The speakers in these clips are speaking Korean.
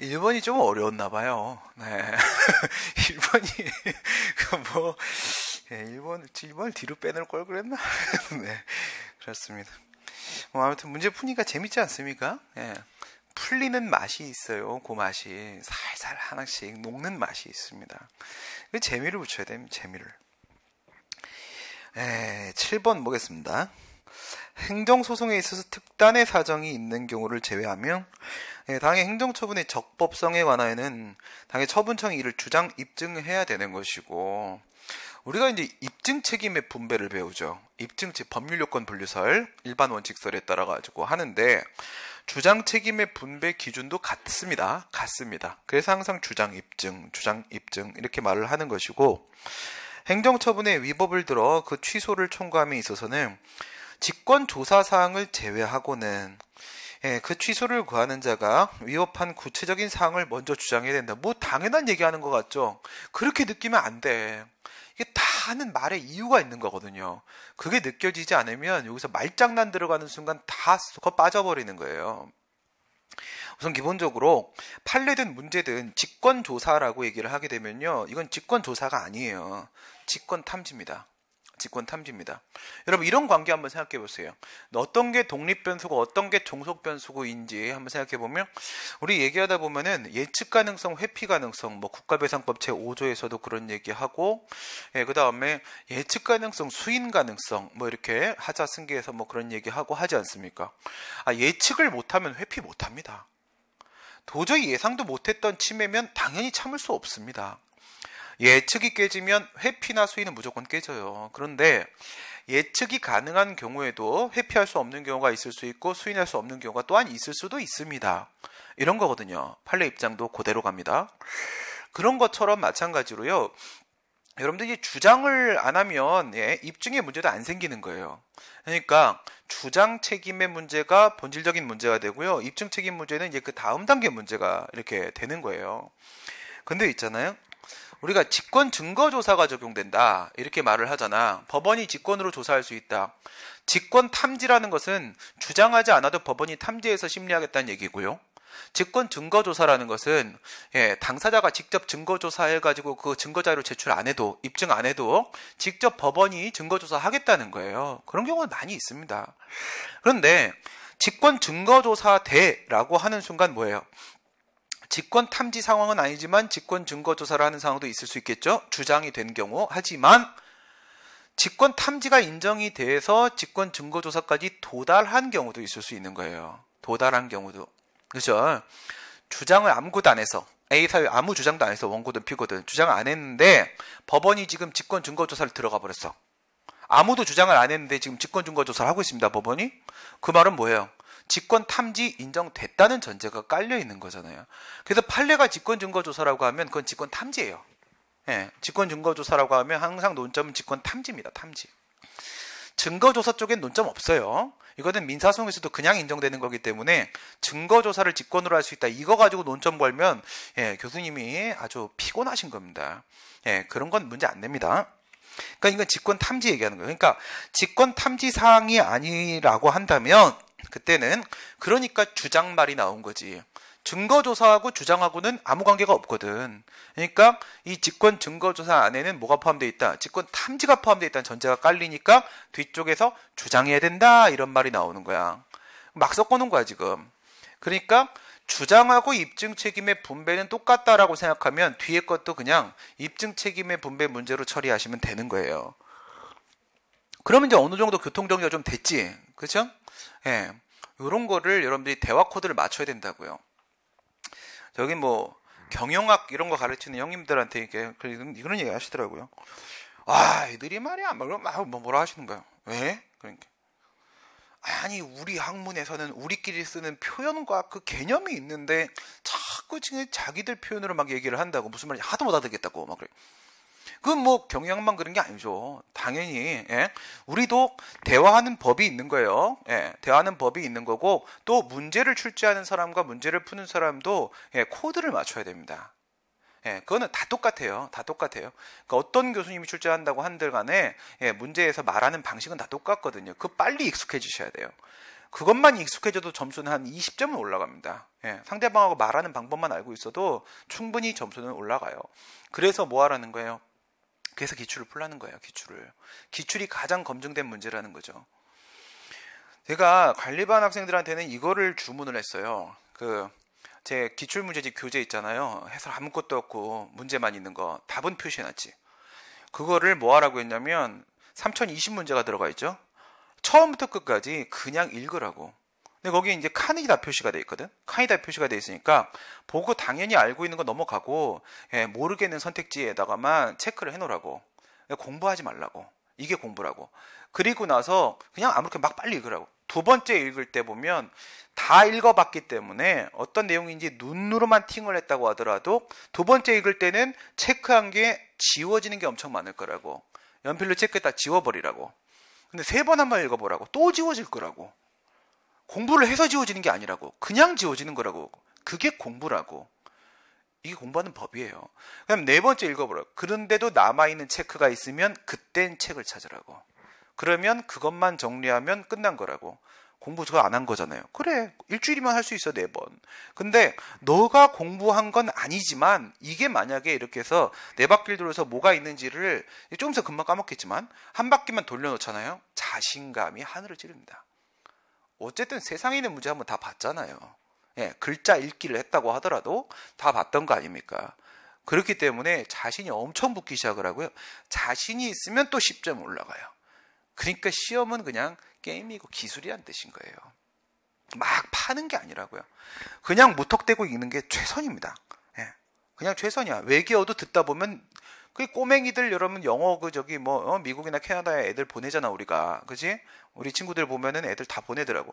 1번이 좀 어려웠나 봐요. 네. 1번이, 뭐, 예, 1번, 1번 뒤로 빼놓을 걸 그랬나? 네. 그렇습니다. 뭐, 아무튼 문제 푸니까 재밌지 않습니까? 예. 풀리는 맛이 있어요. 그 맛이. 살살 하나씩 녹는 맛이 있습니다. 그 재미를 붙여야 됩니다. 재미를. 에, 예, 7번 보겠습니다. 행정소송에 있어서 특단의 사정이 있는 경우를 제외하면 예, 당의 행정처분의 적법성에 관하여는 당의 처분청이 이를 주장 입증해야 되는 것이고 우리가 이제 입증 책임의 분배를 배우죠. 입증 즉 법률 요건 분류설 일반 원칙설에 따라 가지고 하는데 주장 책임의 분배 기준도 같습니다. 같습니다. 그래서 항상 주장 입증, 주장 입증 이렇게 말을 하는 것이고 행정처분의 위법을 들어 그 취소를 청구함에 있어서는 직권 조사 사항을 제외하고는 예, 그 취소를 구하는 자가 위협한 구체적인 사항을 먼저 주장해야 된다. 뭐 당연한 얘기하는 것 같죠. 그렇게 느끼면 안 돼. 이게 다 하는 말의 이유가 있는 거거든요. 그게 느껴지지 않으면 여기서 말장난 들어가는 순간 다쏙 빠져버리는 거예요. 우선 기본적으로 판례든 문제든 직권조사라고 얘기를 하게 되면요. 이건 직권조사가 아니에요. 직권탐지입니다. 직권 탐지입니다. 여러분 이런 관계 한번 생각해 보세요. 어떤 게 독립 변수고 어떤 게 종속 변수고인지 한번 생각해 보면 우리 얘기하다 보면은 예측 가능성, 회피 가능성, 뭐 국가배상법 제 5조에서도 그런 얘기하고 예, 그다음에 예측 가능성, 수인 가능성 뭐 이렇게 하자 승계에서 뭐 그런 얘기하고 하지 않습니까? 아, 예측을 못 하면 회피 못 합니다. 도저히 예상도 못했던 침해면 당연히 참을 수 없습니다. 예측이 깨지면 회피나 수위는 무조건 깨져요. 그런데 예측이 가능한 경우에도 회피할 수 없는 경우가 있을 수 있고 수인할 수 없는 경우가 또한 있을 수도 있습니다. 이런 거거든요. 판례 입장도 그대로 갑니다. 그런 것처럼 마찬가지로요. 여러분들이 주장을 안 하면 예, 입증의 문제도 안 생기는 거예요. 그러니까 주장 책임의 문제가 본질적인 문제가 되고요. 입증 책임 문제는 이제 그 다음 단계 문제가 이렇게 되는 거예요. 근데 있잖아요. 우리가 직권 증거 조사가 적용된다. 이렇게 말을 하잖아. 법원이 직권으로 조사할 수 있다. 직권 탐지라는 것은 주장하지 않아도 법원이 탐지해서 심리하겠다는 얘기고요. 직권 증거 조사라는 것은 예, 당사자가 직접 증거 조사해 가지고 그 증거 자료 제출 안 해도 입증 안 해도 직접 법원이 증거 조사하겠다는 거예요. 그런 경우는 많이 있습니다. 그런데 직권 증거 조사 대라고 하는 순간 뭐예요? 직권 탐지 상황은 아니지만 직권 증거 조사를 하는 상황도 있을 수 있겠죠. 주장이 된 경우. 하지만 직권 탐지가 인정이 돼서 직권 증거 조사까지 도달한 경우도 있을 수 있는 거예요. 도달한 경우도. 그죠? 주장을 아무것도 안 해서 A사유 아무 주장도 안 해서 원고든 피고든 주장 안 했는데 법원이 지금 직권 증거 조사를 들어가 버렸어. 아무도 주장을 안 했는데 지금 직권 증거 조사를 하고 있습니다. 법원이. 그 말은 뭐예요? 직권 탐지 인정됐다는 전제가 깔려 있는 거잖아요. 그래서 판례가 직권 증거 조사라고 하면 그건 직권 탐지예요. 예, 직권 증거 조사라고 하면 항상 논점은 직권 탐지입니다. 탐지. 증거 조사 쪽엔 논점 없어요. 이거는 민사소송에서도 그냥 인정되는 거기 때문에 증거 조사를 직권으로 할 수 있다. 이거 가지고 논점 걸면 예, 교수님이 아주 피곤하신 겁니다. 예, 그런 건 문제 안 됩니다. 그러니까 이건 직권 탐지 얘기하는 거예요. 그러니까 직권 탐지 사항이 아니라고 한다면 그때는 그러니까 주장 말이 나온 거지. 증거조사하고 주장하고는 아무 관계가 없거든. 그러니까 이 직권 증거조사 안에는 뭐가 포함되어 있다? 직권 탐지가 포함되어 있다는 전제가 깔리니까 뒤쪽에서 주장해야 된다. 이런 말이 나오는 거야. 막 섞어놓은 거야, 지금. 그러니까 주장하고 입증 책임의 분배는 똑같다라고 생각하면 뒤에 것도 그냥 입증 책임의 분배 문제로 처리하시면 되는 거예요. 그러면 이제 어느 정도 교통정리가 좀 됐지. 그죠? 예. 요런 거를 여러분들이 대화 코드를 맞춰야 된다고요. 저기뭐 경영학 이런 거 가르치는 형님들한테 이게 렇 그런 이런 얘기 하시더라고요. 아, 애들이 말이야. 막 뭐, 뭐라 하시는 거예요. 왜? 그러니까 아니 우리 학문에서는 우리끼리 쓰는 표현과 그 개념이 있는데 자꾸 지금 자기들 표현으로 막 얘기를 한다고 무슨 말인지 하도 못 알아듣겠다고 막 그래. 그건 뭐 경향만 그런 게 아니죠. 당연히 예? 우리도 대화하는 법이 있는 거예요. 예, 대화하는 법이 있는 거고 또 문제를 출제하는 사람과 문제를 푸는 사람도 예, 코드를 맞춰야 됩니다. 예, 그거는 다 똑같아요. 다 똑같아요. 그러니까 어떤 교수님이 출제한다고 한들 간에 예, 문제에서 말하는 방식은 다 똑같거든요. 그 빨리 익숙해지셔야 돼요. 그것만 익숙해져도 점수는 한 20점은 올라갑니다. 예, 상대방하고 말하는 방법만 알고 있어도 충분히 점수는 올라가요. 그래서 뭐 하라는 거예요? 그래서 기출을 풀라는 거예요. 기출을. 기출이 가장 검증된 문제라는 거죠. 제가 관리반 학생들한테는 이거를 주문을 했어요. 그 제 기출 문제집 교재 있잖아요. 해설 아무것도 없고 문제만 있는 거 답은 표시해놨지. 그거를 뭐 하라고 했냐면 3020문제가 들어가 있죠. 처음부터 끝까지 그냥 읽으라고. 근데 거기에 이제 칸이 다 표시가 돼 있거든. 칸이 다 표시가 돼 있으니까 보고 당연히 알고 있는 거 넘어가고 예, 모르겠는 선택지에다가만 체크를 해놓으라고. 예, 공부하지 말라고. 이게 공부라고. 그리고 나서 그냥 아무렇게 막 빨리 읽으라고. 두 번째 읽을 때 보면 다 읽어봤기 때문에 어떤 내용인지 눈으로만 팅을 했다고 하더라도 두 번째 읽을 때는 체크한 게 지워지는 게 엄청 많을 거라고. 연필로 체크했다 지워버리라고. 근데 세 번 한 번 읽어보라고. 또 지워질 거라고. 공부를 해서 지워지는 게 아니라고. 그냥 지워지는 거라고. 그게 공부라고. 이게 공부하는 법이에요. 그럼 네 번째 읽어보라. 그런데도 남아있는 체크가 있으면 그땐 책을 찾으라고. 그러면 그것만 정리하면 끝난 거라고. 공부 저안한 거잖아요. 그래. 일주일이면 할 수 있어, 네 번. 근데 너가 공부한 건 아니지만 이게 만약에 이렇게 해서 네 바퀴를 돌려서 뭐가 있는지를 조금서 금방 까먹겠지만 한 바퀴만 돌려놓잖아요. 자신감이 하늘을 찌릅니다. 어쨌든 세상에 있는 문제 한번 다 봤잖아요. 예, 글자 읽기를 했다고 하더라도 다 봤던 거 아닙니까? 그렇기 때문에 자신이 엄청 붙기 시작을 하고요. 자신이 있으면 또 10점 올라가요. 그러니까 시험은 그냥 게임이고 기술이란 뜻인 거예요. 막 파는 게 아니라고요. 그냥 무턱대고 읽는 게 최선입니다. 예. 그냥 최선이야. 외계어도 듣다 보면 그 꼬맹이들 여러분 영어 그 저기 뭐 어, 미국이나 캐나다에 애들 보내잖아 우리가 그지? 우리 친구들 보면은 애들 다 보내더라고.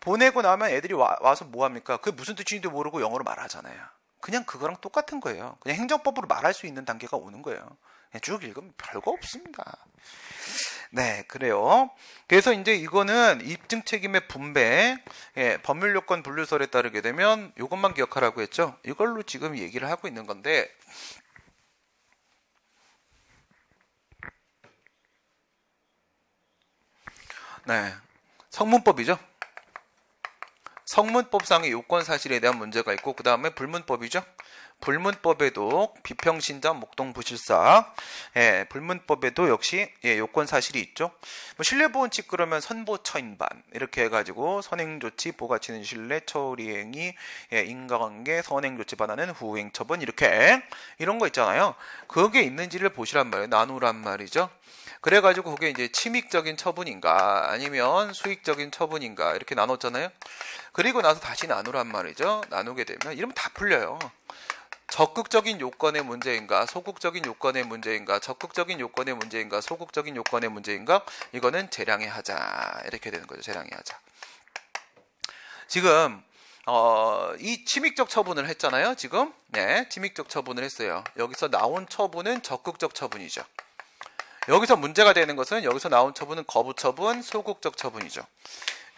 보내고 나면 애들이 와, 와서 뭐 합니까? 그게 무슨 뜻인지도 모르고 영어로 말하잖아요. 그냥 그거랑 똑같은 거예요. 그냥 행정법으로 말할 수 있는 단계가 오는 거예요. 그냥 쭉 읽으면 별거 없습니다. 네, 그래요. 그래서 이제 이거는 입증 책임의 분배, 예, 법률 요건 분류설에 따르게 되면 이것만 기억하라고 했죠. 이걸로 지금 얘기를 하고 있는 건데, 네. 성문법이죠. 성문법상의 요건 사실에 대한 문제가 있고 그 다음에 불문법이죠. 불문법에도 비평신자 목동 부실사 예, 불문법에도 역시 예, 요건 사실이 있죠. 뭐 신뢰보훈칙 그러면 선보처인반 이렇게 해가지고 선행조치 보가치는 신뢰 처리행위 예, 인과관계 선행조치 반하는 후행처분 이렇게 이런 거 있잖아요. 그게 있는지를 보시란 말이에요. 나누란 말이죠. 그래가지고 그게 이제 침익적인 처분인가 아니면 수익적인 처분인가 이렇게 나눴잖아요. 그리고 나서 다시 나누란 말이죠. 나누게 되면 이러면 다 풀려요. 적극적인 요건의 문제인가, 소극적인 요건의 문제인가, 적극적인 요건의 문제인가, 소극적인 요건의 문제인가, 이거는 재량의 하자. 이렇게 되는 거죠. 재량의 하자. 지금, 어, 이 침입적 처분을 했잖아요. 지금, 네, 침입적 처분을 했어요. 여기서 나온 처분은 적극적 처분이죠. 여기서 문제가 되는 것은 여기서 나온 처분은 거부 처분, 소극적 처분이죠.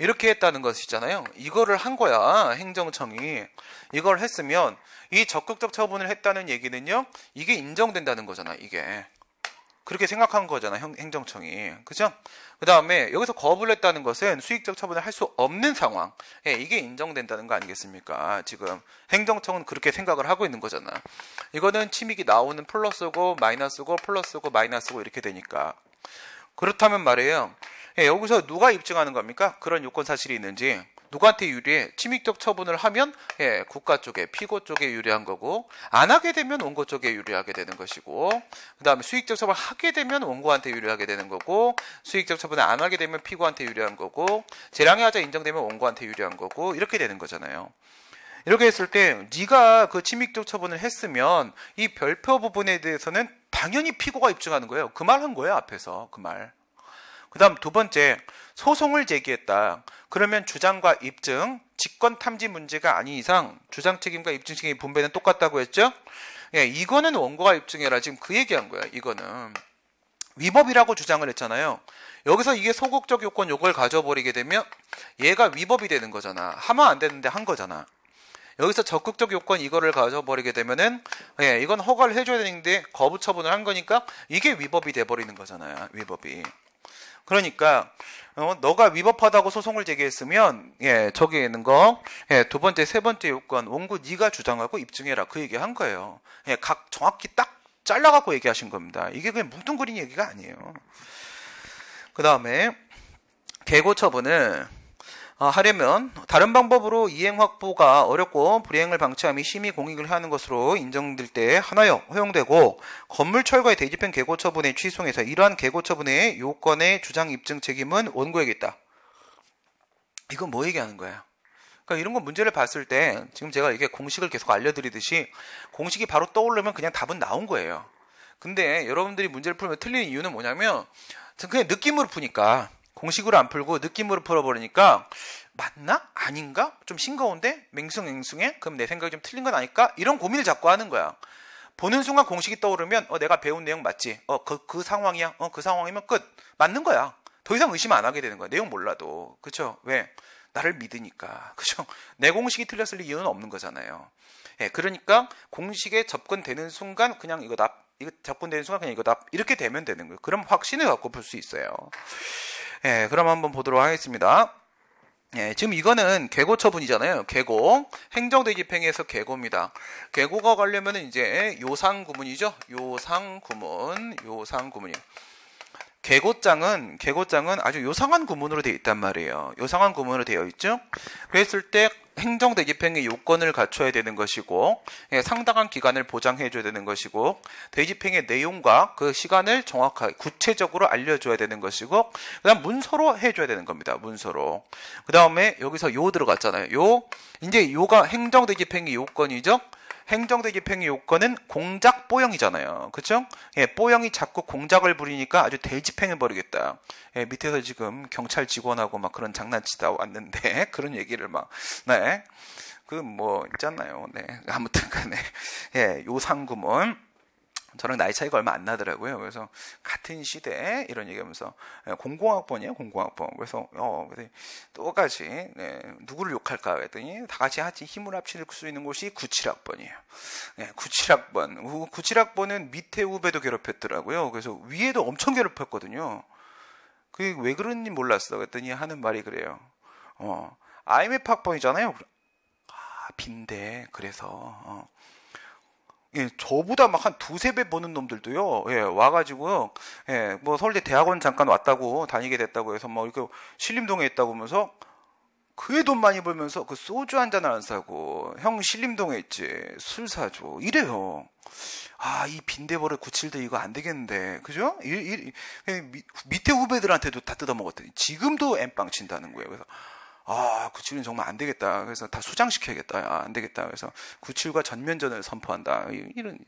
이렇게 했다는 것이잖아요. 이거를 한 거야, 행정청이. 이걸 했으면 이 적극적 처분을 했다는 얘기는요, 이게 인정된다는 거잖아, 이게. 그렇게 생각한 거잖아, 형, 행정청이. 그죠? 그 다음에 여기서 거부를 했다는 것은 수익적 처분을 할 수 없는 상황. 예, 이게 인정된다는 거 아니겠습니까? 지금 행정청은 그렇게 생각을 하고 있는 거잖아. 이거는 침익이 나오는 플러스고, 마이너스고, 플러스고, 마이너스고 이렇게 되니까. 그렇다면 말이에요. 예, 여기서 누가 입증하는 겁니까? 그런 요건 사실이 있는지 누구한테 유리해? 침입적 처분을 하면 예, 국가 쪽에 피고 쪽에 유리한 거고 안 하게 되면 원고 쪽에 유리하게 되는 것이고 그다음에 수익적 처분 하게 되면 원고한테 유리하게 되는 거고 수익적 처분을 안 하게 되면 피고한테 유리한 거고 재량의 하자 인정되면 원고한테 유리한 거고 이렇게 되는 거잖아요. 이렇게 했을 때 네가 그 침입적 처분을 했으면 이 별표 부분에 대해서는 당연히 피고가 입증하는 거예요. 그 말 한 거예요 앞에서 그 말. 그 다음 두 번째, 소송을 제기했다. 그러면 주장과 입증, 직권 탐지 문제가 아닌 이상 주장 책임과 입증 책임 분배는 똑같다고 했죠? 예, 이거는 원고가 입증해라. 지금 그 얘기한 거야, 이거는. 위법이라고 주장을 했잖아요. 여기서 이게 소극적 요건 요걸 가져버리게 되면 얘가 위법이 되는 거잖아. 하면 안 되는데 한 거잖아. 여기서 적극적 요건 이거를 가져버리게 되면은 예, 이건 허가를 해줘야 되는데 거부 처분을 한 거니까 이게 위법이 돼버리는 거잖아요. 위법이. 그러니까 어, 너가 위법하다고 소송을 제기했으면 예, 저기 있는 거. 예, 두 번째, 세 번째 요건 원고 네가 주장하고 입증해라. 그 얘기 한 거예요. 예, 각 정확히 딱 잘라 갖고 얘기하신 겁니다. 이게 그냥 뭉뚱그린 얘기가 아니에요. 그다음에 개고 처분을 어, 하려면 다른 방법으로 이행 확보가 어렵고 불이행을 방치함이 심의 공익을 하는 것으로 인정될 때 하나여 허용되고 건물 철거의 대지편 개고 처분의 취소에서 이러한 개고 처분의 요건의 주장 입증 책임은 원고에게 있다. 이건 뭐 얘기하는 거야? 그러니까 이런 거 문제를 봤을 때 지금 제가 이게 공식을 계속 알려드리듯이 공식이 바로 떠오르면 그냥 답은 나온 거예요. 근데 여러분들이 문제를 풀면 틀린 이유는 뭐냐면 그냥 느낌으로 푸니까 공식으로 안 풀고 느낌으로 풀어버리니까 맞나? 아닌가? 좀 싱거운데? 맹숭맹숭해? 그럼 내 생각이 좀 틀린 건 아닐까? 이런 고민을 자꾸 하는 거야. 보는 순간 공식이 떠오르면 어 내가 배운 내용 맞지? 어그 그 상황이야. 어그 상황이면 끝. 맞는 거야. 더 이상 의심 안 하게 되는 거야. 내용 몰라도. 그쵸 왜? 나를 믿으니까. 그쵸내 공식이 틀렸을 이유는 없는 거잖아요. 예, 그러니까 공식에 접근되는 순간 그냥 이거 납, 이거 접근되는 순간 그냥 이거 납 이렇게 되면 되는 거예요. 그럼 확신을 갖고 볼 수 있어요. 예, 그럼 한번 보도록 하겠습니다. 예, 지금 이거는 개고 처분이잖아요. 개고. 행정대기행에서 개고입니다. 개고가 가려면 이제 요상구문이죠. 요상구문, 요상구문이요. 개고장은 개고장은 아주 요상한 구문으로 되어 있단 말이에요. 요상한 구문으로 되어 있죠. 그랬을 때 행정 대집행의 요건을 갖춰야 되는 것이고 예, 상당한 기간을 보장해 줘야 되는 것이고 대집행의 내용과 그 시간을 정확하게 구체적으로 알려줘야 되는 것이고 그다음 문서로 해줘야 되는 겁니다 문서로 그 다음에 여기서 요 들어갔잖아요 요 이제 요가 행정 대집행의 요건이죠 행정대 기평의 요건은 공작 뽀영이잖아요. 그쵸 예, 뽀영이 자꾸 공작을 부리니까 아주 대집행해 버리겠다. 예, 밑에서 지금 경찰 직원하고 막 그런 장난치다 왔는데 그런 얘기를 막 네. 그 뭐 있잖아요. 네. 아무튼 간에 예, 요상구문 저랑 나이 차이가 얼마 안 나더라고요. 그래서 같은 시대에 이런 얘기하면서 예, 공공학번이에요, 공공학번. 그래서 어, 똑같이 네, 누구를 욕할까 했더니 다 같이 같이 힘을 합칠 수 있는 곳이 97학번이에요. 네, 97학번, 97학번은 밑에 후배도 괴롭혔더라고요. 그래서 위에도 엄청 괴롭혔거든요. 그게 왜 그런지 몰랐어. 그랬더니 하는 말이 그래요. 어, IMF 학번이잖아요. 아, 빈대. 그래서 어. 예, 저보다 막 한 두세 배 버는 놈들도요, 예, 와가지고 예, 뭐 서울대 대학원 잠깐 왔다고 다니게 됐다고 해서 막 뭐 이렇게 신림동에 있다고 하면서 그의 돈 많이 벌면서 그 소주 한 잔을 안 사고, 형 신림동에 있지, 술 사줘. 이래요. 아, 이빈대벌에 고칠때 이거 안 되겠는데. 그죠? 이, 이, 밑에 후배들한테도 다 뜯어먹었더니 지금도 엠빵 친다는 거예요. 그래서 아, 97은 정말 안 되겠다. 그래서 다 수장시켜야겠다. 아, 안 되겠다. 그래서 97과 전면전을 선포한다. 이런,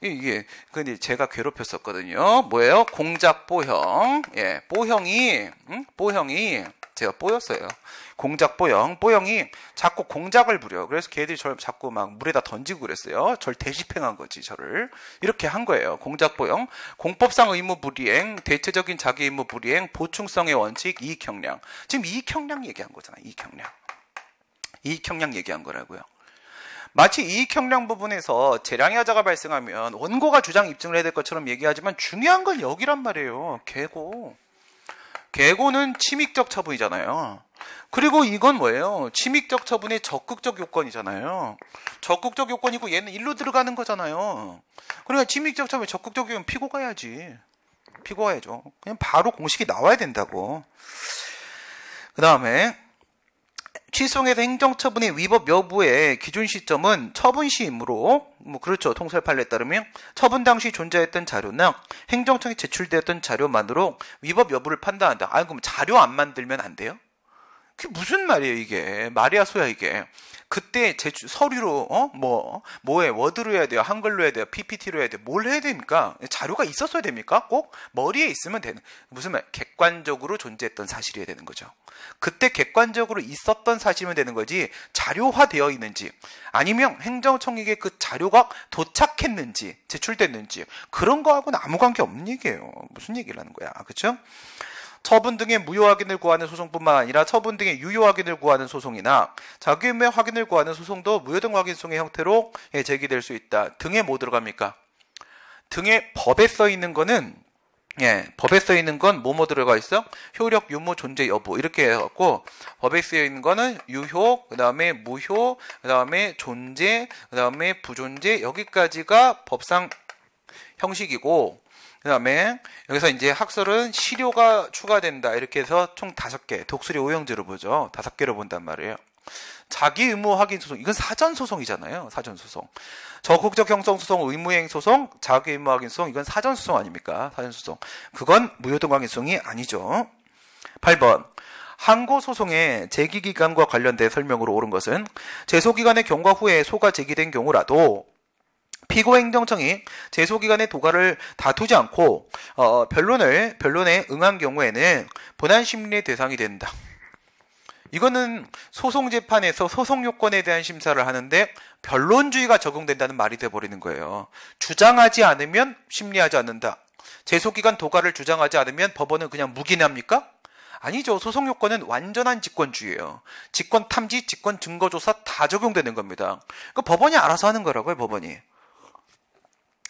이게, 근데 제가 괴롭혔었거든요. 뭐예요? 공작 보형. 예, 보형이, 응? 보형이, 제가 뽀였어요. 공작 뽀영. 뽀영이 자꾸 공작을 부려. 그래서 걔들이 저를 자꾸 막 물에다 던지고 그랬어요. 절 대집행한 거지, 저를. 이렇게 한 거예요. 공작 뽀영. 공법상 의무 불이행, 대체적인 자기 의무 불이행, 보충성의 원칙, 이익 형량 지금 이익 형량 얘기한 거잖아요. 이익 형량 이익 형량 얘기한 거라고요. 마치 이익 형량 부분에서 재량의 하자가 발생하면 원고가 주장 입증을 해야 될 것처럼 얘기하지만 중요한 건 여기란 말이에요. 계고 개고는 침익적 처분이잖아요. 그리고 이건 뭐예요? 침익적 처분의 적극적 요건이잖아요. 적극적 요건이고 얘는 일로 들어가는 거잖아요. 그러니까 침익적 처분의 적극적 요건 피고 가야지. 피고 가야죠. 그냥 바로 공식이 나와야 된다고. 그 다음에 취소해서 행정처분의 위법 여부의 기준 시점은 처분 시이므로 뭐 그렇죠 통설 판례에 따르면 처분 당시 존재했던 자료나 행정청에 제출되었던 자료만으로 위법 여부를 판단한다. 아 그럼 자료 안 만들면 안 돼요? 그게 무슨 말이에요 이게 말이야 소야 이게 그때 제출 서류로 어? 뭐 뭐에 워드로 해야 돼요, 한글로 해야 돼요, PPT로 해야 돼요, 뭘 해야 됩니까? 자료가 있었어야 됩니까? 꼭 머리에 있으면 되는 무슨 말? 객관적으로 존재했던 사실이어야 되는 거죠. 그때 객관적으로 있었던 사실이면 되는 거지 자료화되어 있는지 아니면 행정청에게 그 자료가 도착했는지 제출됐는지 그런 거하고는 아무 관계 없는 얘기예요. 무슨 얘기를 하는 거야, 그렇죠? 처분 등의 무효 확인을 구하는 소송뿐만 아니라 처분 등의 유효 확인을 구하는 소송이나 자기유명 확인을 구하는 소송도 무효등 확인송의 형태로 예, 제기될 수 있다. 등에 뭐 들어갑니까? 등에 법에 써 있는 거는 예, 법에 써 있는 건 뭐 뭐 들어가 있어? 효력, 유무, 존재 여부 이렇게 해갖고 법에 쓰여 있는 거는 유효, 그 다음에 무효, 그 다음에 존재, 그 다음에 부존재 여기까지가 법상 형식이고 그 다음에 여기서 이제 학설은 시료가 추가된다. 이렇게 해서 총 다섯 개, 독수리 오형제로 보죠. 다섯 개로 본단 말이에요. 자기 의무 확인 소송 이건 사전 소송이잖아요 사전 소송 적극적 형성 소송 의무행 소송 자기 의무 확인 소송 이건 사전 소송 아닙니까 사전 소송 그건 무효등 확인 소송이 아니죠 8번 항고 소송의 제기 기간과 관련된 설명으로 옳은 것은 제소 기간의 경과 후에 소가 제기된 경우라도 피고행정청이 제소기관의 도가를 다투지 않고 어, 변론을 변론에 응한 경우에는 본안 심리의 대상이 된다. 이거는 소송 재판에서 소송 요건에 대한 심사를 하는데 변론주의가 적용된다는 말이 돼 버리는 거예요. 주장하지 않으면 심리하지 않는다. 제소기관 도가를 주장하지 않으면 법원은 그냥 무기합니까 아니죠. 소송 요건은 완전한 직권주의예요. 직권 탐지, 직권 증거조사 다 적용되는 겁니다. 그 법원이 알아서 하는 거라고요, 법원이.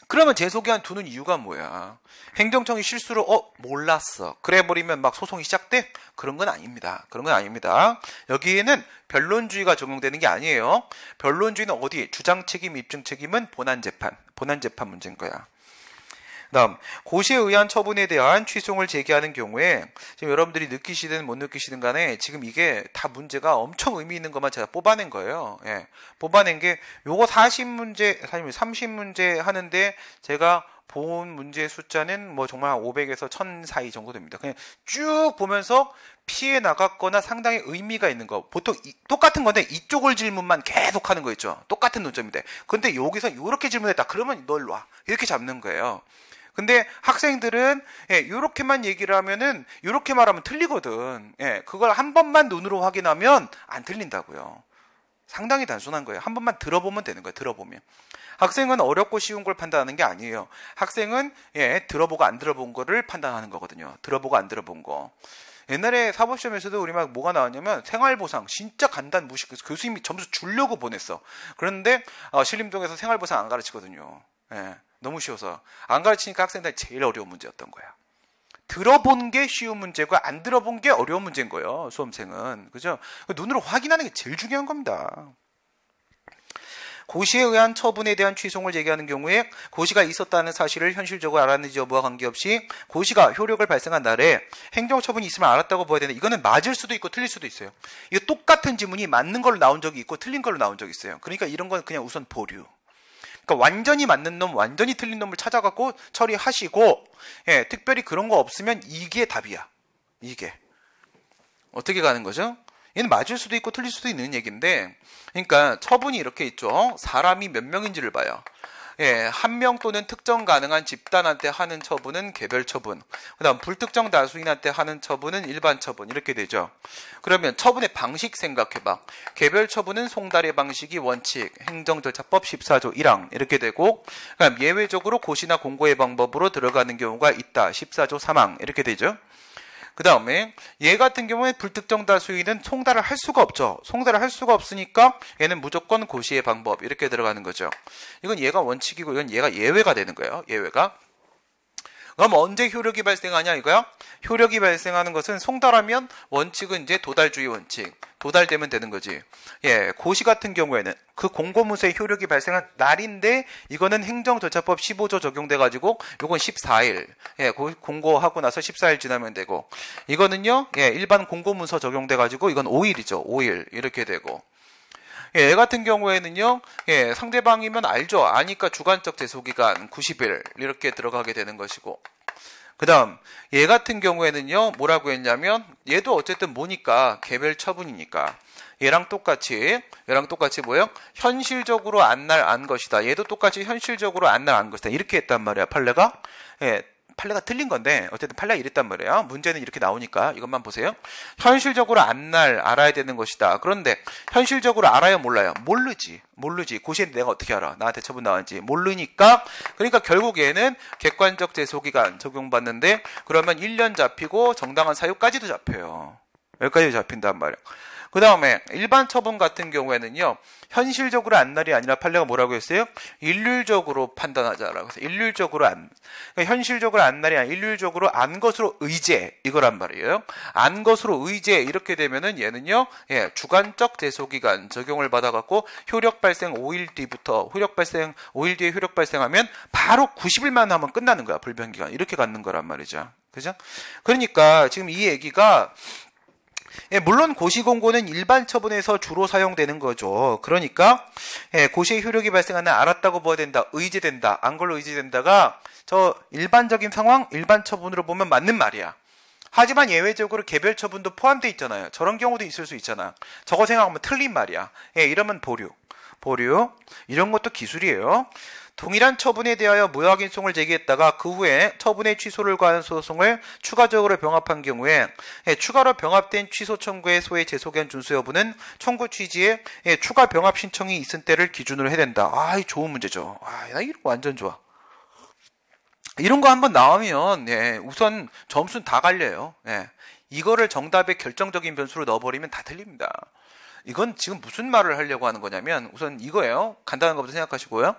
그러면 재소기한 두는 이유가 뭐야? 행정청이 실수로 어 몰랐어. 그래 버리면 막 소송이 시작돼? 그런 건 아닙니다. 그런 건 아닙니다. 여기에는 변론주의가 적용되는 게 아니에요. 변론주의는 어디? 주장 책임, 입증 책임은 본안 재판, 본안 재판 문제인 거야. 다음 고시에 의한 처분에 대한 취소를 제기하는 경우에 지금 여러분들이 느끼시든 못 느끼시든 간에 지금 이게 다 문제가 엄청 의미 있는 것만 제가 뽑아낸 거예요. 예. 뽑아낸 게 요거 40문제, 사실 30문제 하는데 제가 본 문제 숫자는 뭐 정말 500에서 1000 사이 정도 됩니다. 그냥 쭉 보면서 피해 나갔거나 상당히 의미가 있는 거. 보통 이, 똑같은 건데 이쪽을 질문만 계속 하는 거 있죠. 똑같은 논점인데. 근데 여기서 이렇게 질문했다. 그러면 널 놔. 이렇게 잡는 거예요. 근데 학생들은 예, 요렇게만 얘기를 하면은 요렇게 말하면 틀리거든. 예, 그걸 한 번만 눈으로 확인하면 안 틀린다고요. 상당히 단순한 거예요. 한 번만 들어보면 되는 거예요. 들어보면. 학생은 어렵고 쉬운 걸 판단하는 게 아니에요. 학생은 예, 들어보고 안 들어본 거를 판단하는 거거든요. 들어보고 안 들어본 거. 옛날에 사법시험에서도 우리 막 뭐가 나왔냐면 생활보상 진짜 간단 무식 교수님이 점수 주려고 보냈어. 그런데 어, 신림동에서 생활보상 안 가르치거든요. 예. 너무 쉬워서 안 가르치니까 학생들 제일 어려운 문제였던 거야. 들어본 게 쉬운 문제고 안 들어본 게 어려운 문제인 거예요. 수험생은 그죠? 그 눈으로 확인하는 게 제일 중요한 겁니다. 고시에 의한 처분에 대한 취소를 제기하는 경우에 고시가 있었다는 사실을 현실적으로 알았는지 여부와 관계없이 고시가 효력을 발생한 날에 행정처분이 있으면 알았다고 봐야 되는데 이거는 맞을 수도 있고 틀릴 수도 있어요. 이거 똑같은 지문이 맞는 걸로 나온 적이 있고 틀린 걸로 나온 적이 있어요. 그러니까 이런 건 그냥 우선 보류. 그러니까 완전히 맞는 놈, 완전히 틀린 놈을 찾아갖고 처리하시고, 예, 특별히 그런 거 없으면 이게 답이야. 이게. 어떻게 가는 거죠? 얘는 맞을 수도 있고 틀릴 수도 있는 얘기인데, 그러니까 처분이 이렇게 있죠. 사람이 몇 명인지를 봐요. 예, 한 명 또는 특정 가능한 집단한테 하는 처분은 개별 처분. 그다음 불특정 다수인한테 하는 처분은 일반 처분 이렇게 되죠. 그러면 처분의 방식 생각해 봐. 개별 처분은 송달의 방식이 원칙 행정 절차법 14조 1항 이렇게 되고 그다음 예외적으로 고시나 공고의 방법으로 들어가는 경우가 있다. 14조 3항 이렇게 되죠. 그 다음에 얘 같은 경우에 불특정 다수인은 송달을 할 수가 없죠. 송달을 할 수가 없으니까 얘는 무조건 고시의 방법 이렇게 들어가는 거죠. 이건 얘가 원칙이고 이건 얘가 예외가 되는 거예요. 예외가. 그럼 언제 효력이 발생하냐 이거야? 효력이 발생하는 것은 송달하면 원칙은 이제 도달주의 원칙. 도달되면 되는 거지. 예, 고시 같은 경우에는 그 공고문서의 효력이 발생한 날인데 이거는 행정절차법 15조 적용돼 가지고 요건 14일. 예, 공고하고 나서 14일 지나면 되고 이거는요. 예, 일반 공고문서 적용돼 가지고 이건 5일이죠. 5일 이렇게 되고 예, 같은 경우에는요, 예, 상대방이면 알죠. 아니까 주관적 제소기간 90일 이렇게 들어가게 되는 것이고. 그 다음, 얘 같은 경우에는요, 뭐라고 했냐면, 얘도 어쨌든 뭐니까, 개별 처분이니까. 얘랑 똑같이, 얘랑 똑같이 뭐예요? 현실적으로 안 날 안 것이다. 얘도 똑같이 현실적으로 안 날 안 것이다. 이렇게 했단 말이야, 판례가. 예, 판례가 틀린 건데 어쨌든 판례가 이랬단 말이에요. 문제는 이렇게 나오니까 이것만 보세요. 현실적으로 안 날 알아야 되는 것이다. 그런데 현실적으로 알아야 몰라요. 모르지. 모르지. 고시에 내가 어떻게 알아? 나한테 처분 나왔는지 모르니까 그러니까 결국에는 객관적 제소기간 적용받는데 그러면 1년 잡히고 정당한 사유까지도 잡혀요. 여기까지 잡힌단 말이에요. 그 다음에 일반 처분 같은 경우에는요. 현실적으로 안날이 아니라 판례가 뭐라고 했어요? 일률적으로 판단하자라고 해서 일률적으로 안 그러니까 현실적으로 안날이 아니라 일률적으로 안 것으로 의제 이거란 말이에요. 안 것으로 의제 이렇게 되면은 얘는요. 예, 주관적 제소기간 적용을 받아 갖고 효력 발생 5일 뒤부터 효력 발생 5일 뒤에 효력 발생하면 바로 90일만 하면 끝나는 거야. 불변 기간. 이렇게 갖는 거란 말이죠. 그죠? 그러니까 지금 이 얘기가 예, 물론 고시공고는 일반 처분에서 주로 사용되는 거죠. 그러니까 예, 고시의 효력이 발생하는 알았다고 보아야 된다, 의지된다, 안 걸로 의지된다가 저 일반적인 상황, 일반 처분으로 보면 맞는 말이야. 하지만 예외적으로 개별 처분도 포함돼 있잖아요. 저런 경우도 있을 수 있잖아. 저거 생각하면 틀린 말이야. 예, 이러면 보류. 보류. 이런 것도 기술이에요. 동일한 처분에 대하여 무효확인송을 제기했다가 그 후에 처분의 취소를 관한 소송을 추가적으로 병합한 경우에 예, 추가로 병합된 취소 청구의 소의 재소견 준수 여부는 청구 취지에 예, 추가 병합 신청이 있은 때를 기준으로 해야 된다. 아, 좋은 문제죠. 아, 나 이런 거 완전 좋아. 이런 거 한번 나오면 예, 우선 점수는 다 갈려요. 예, 이거를 정답의 결정적인 변수로 넣어버리면 다 틀립니다. 이건 지금 무슨 말을 하려고 하는 거냐면 우선 이거예요. 간단한 것부터 생각하시고요.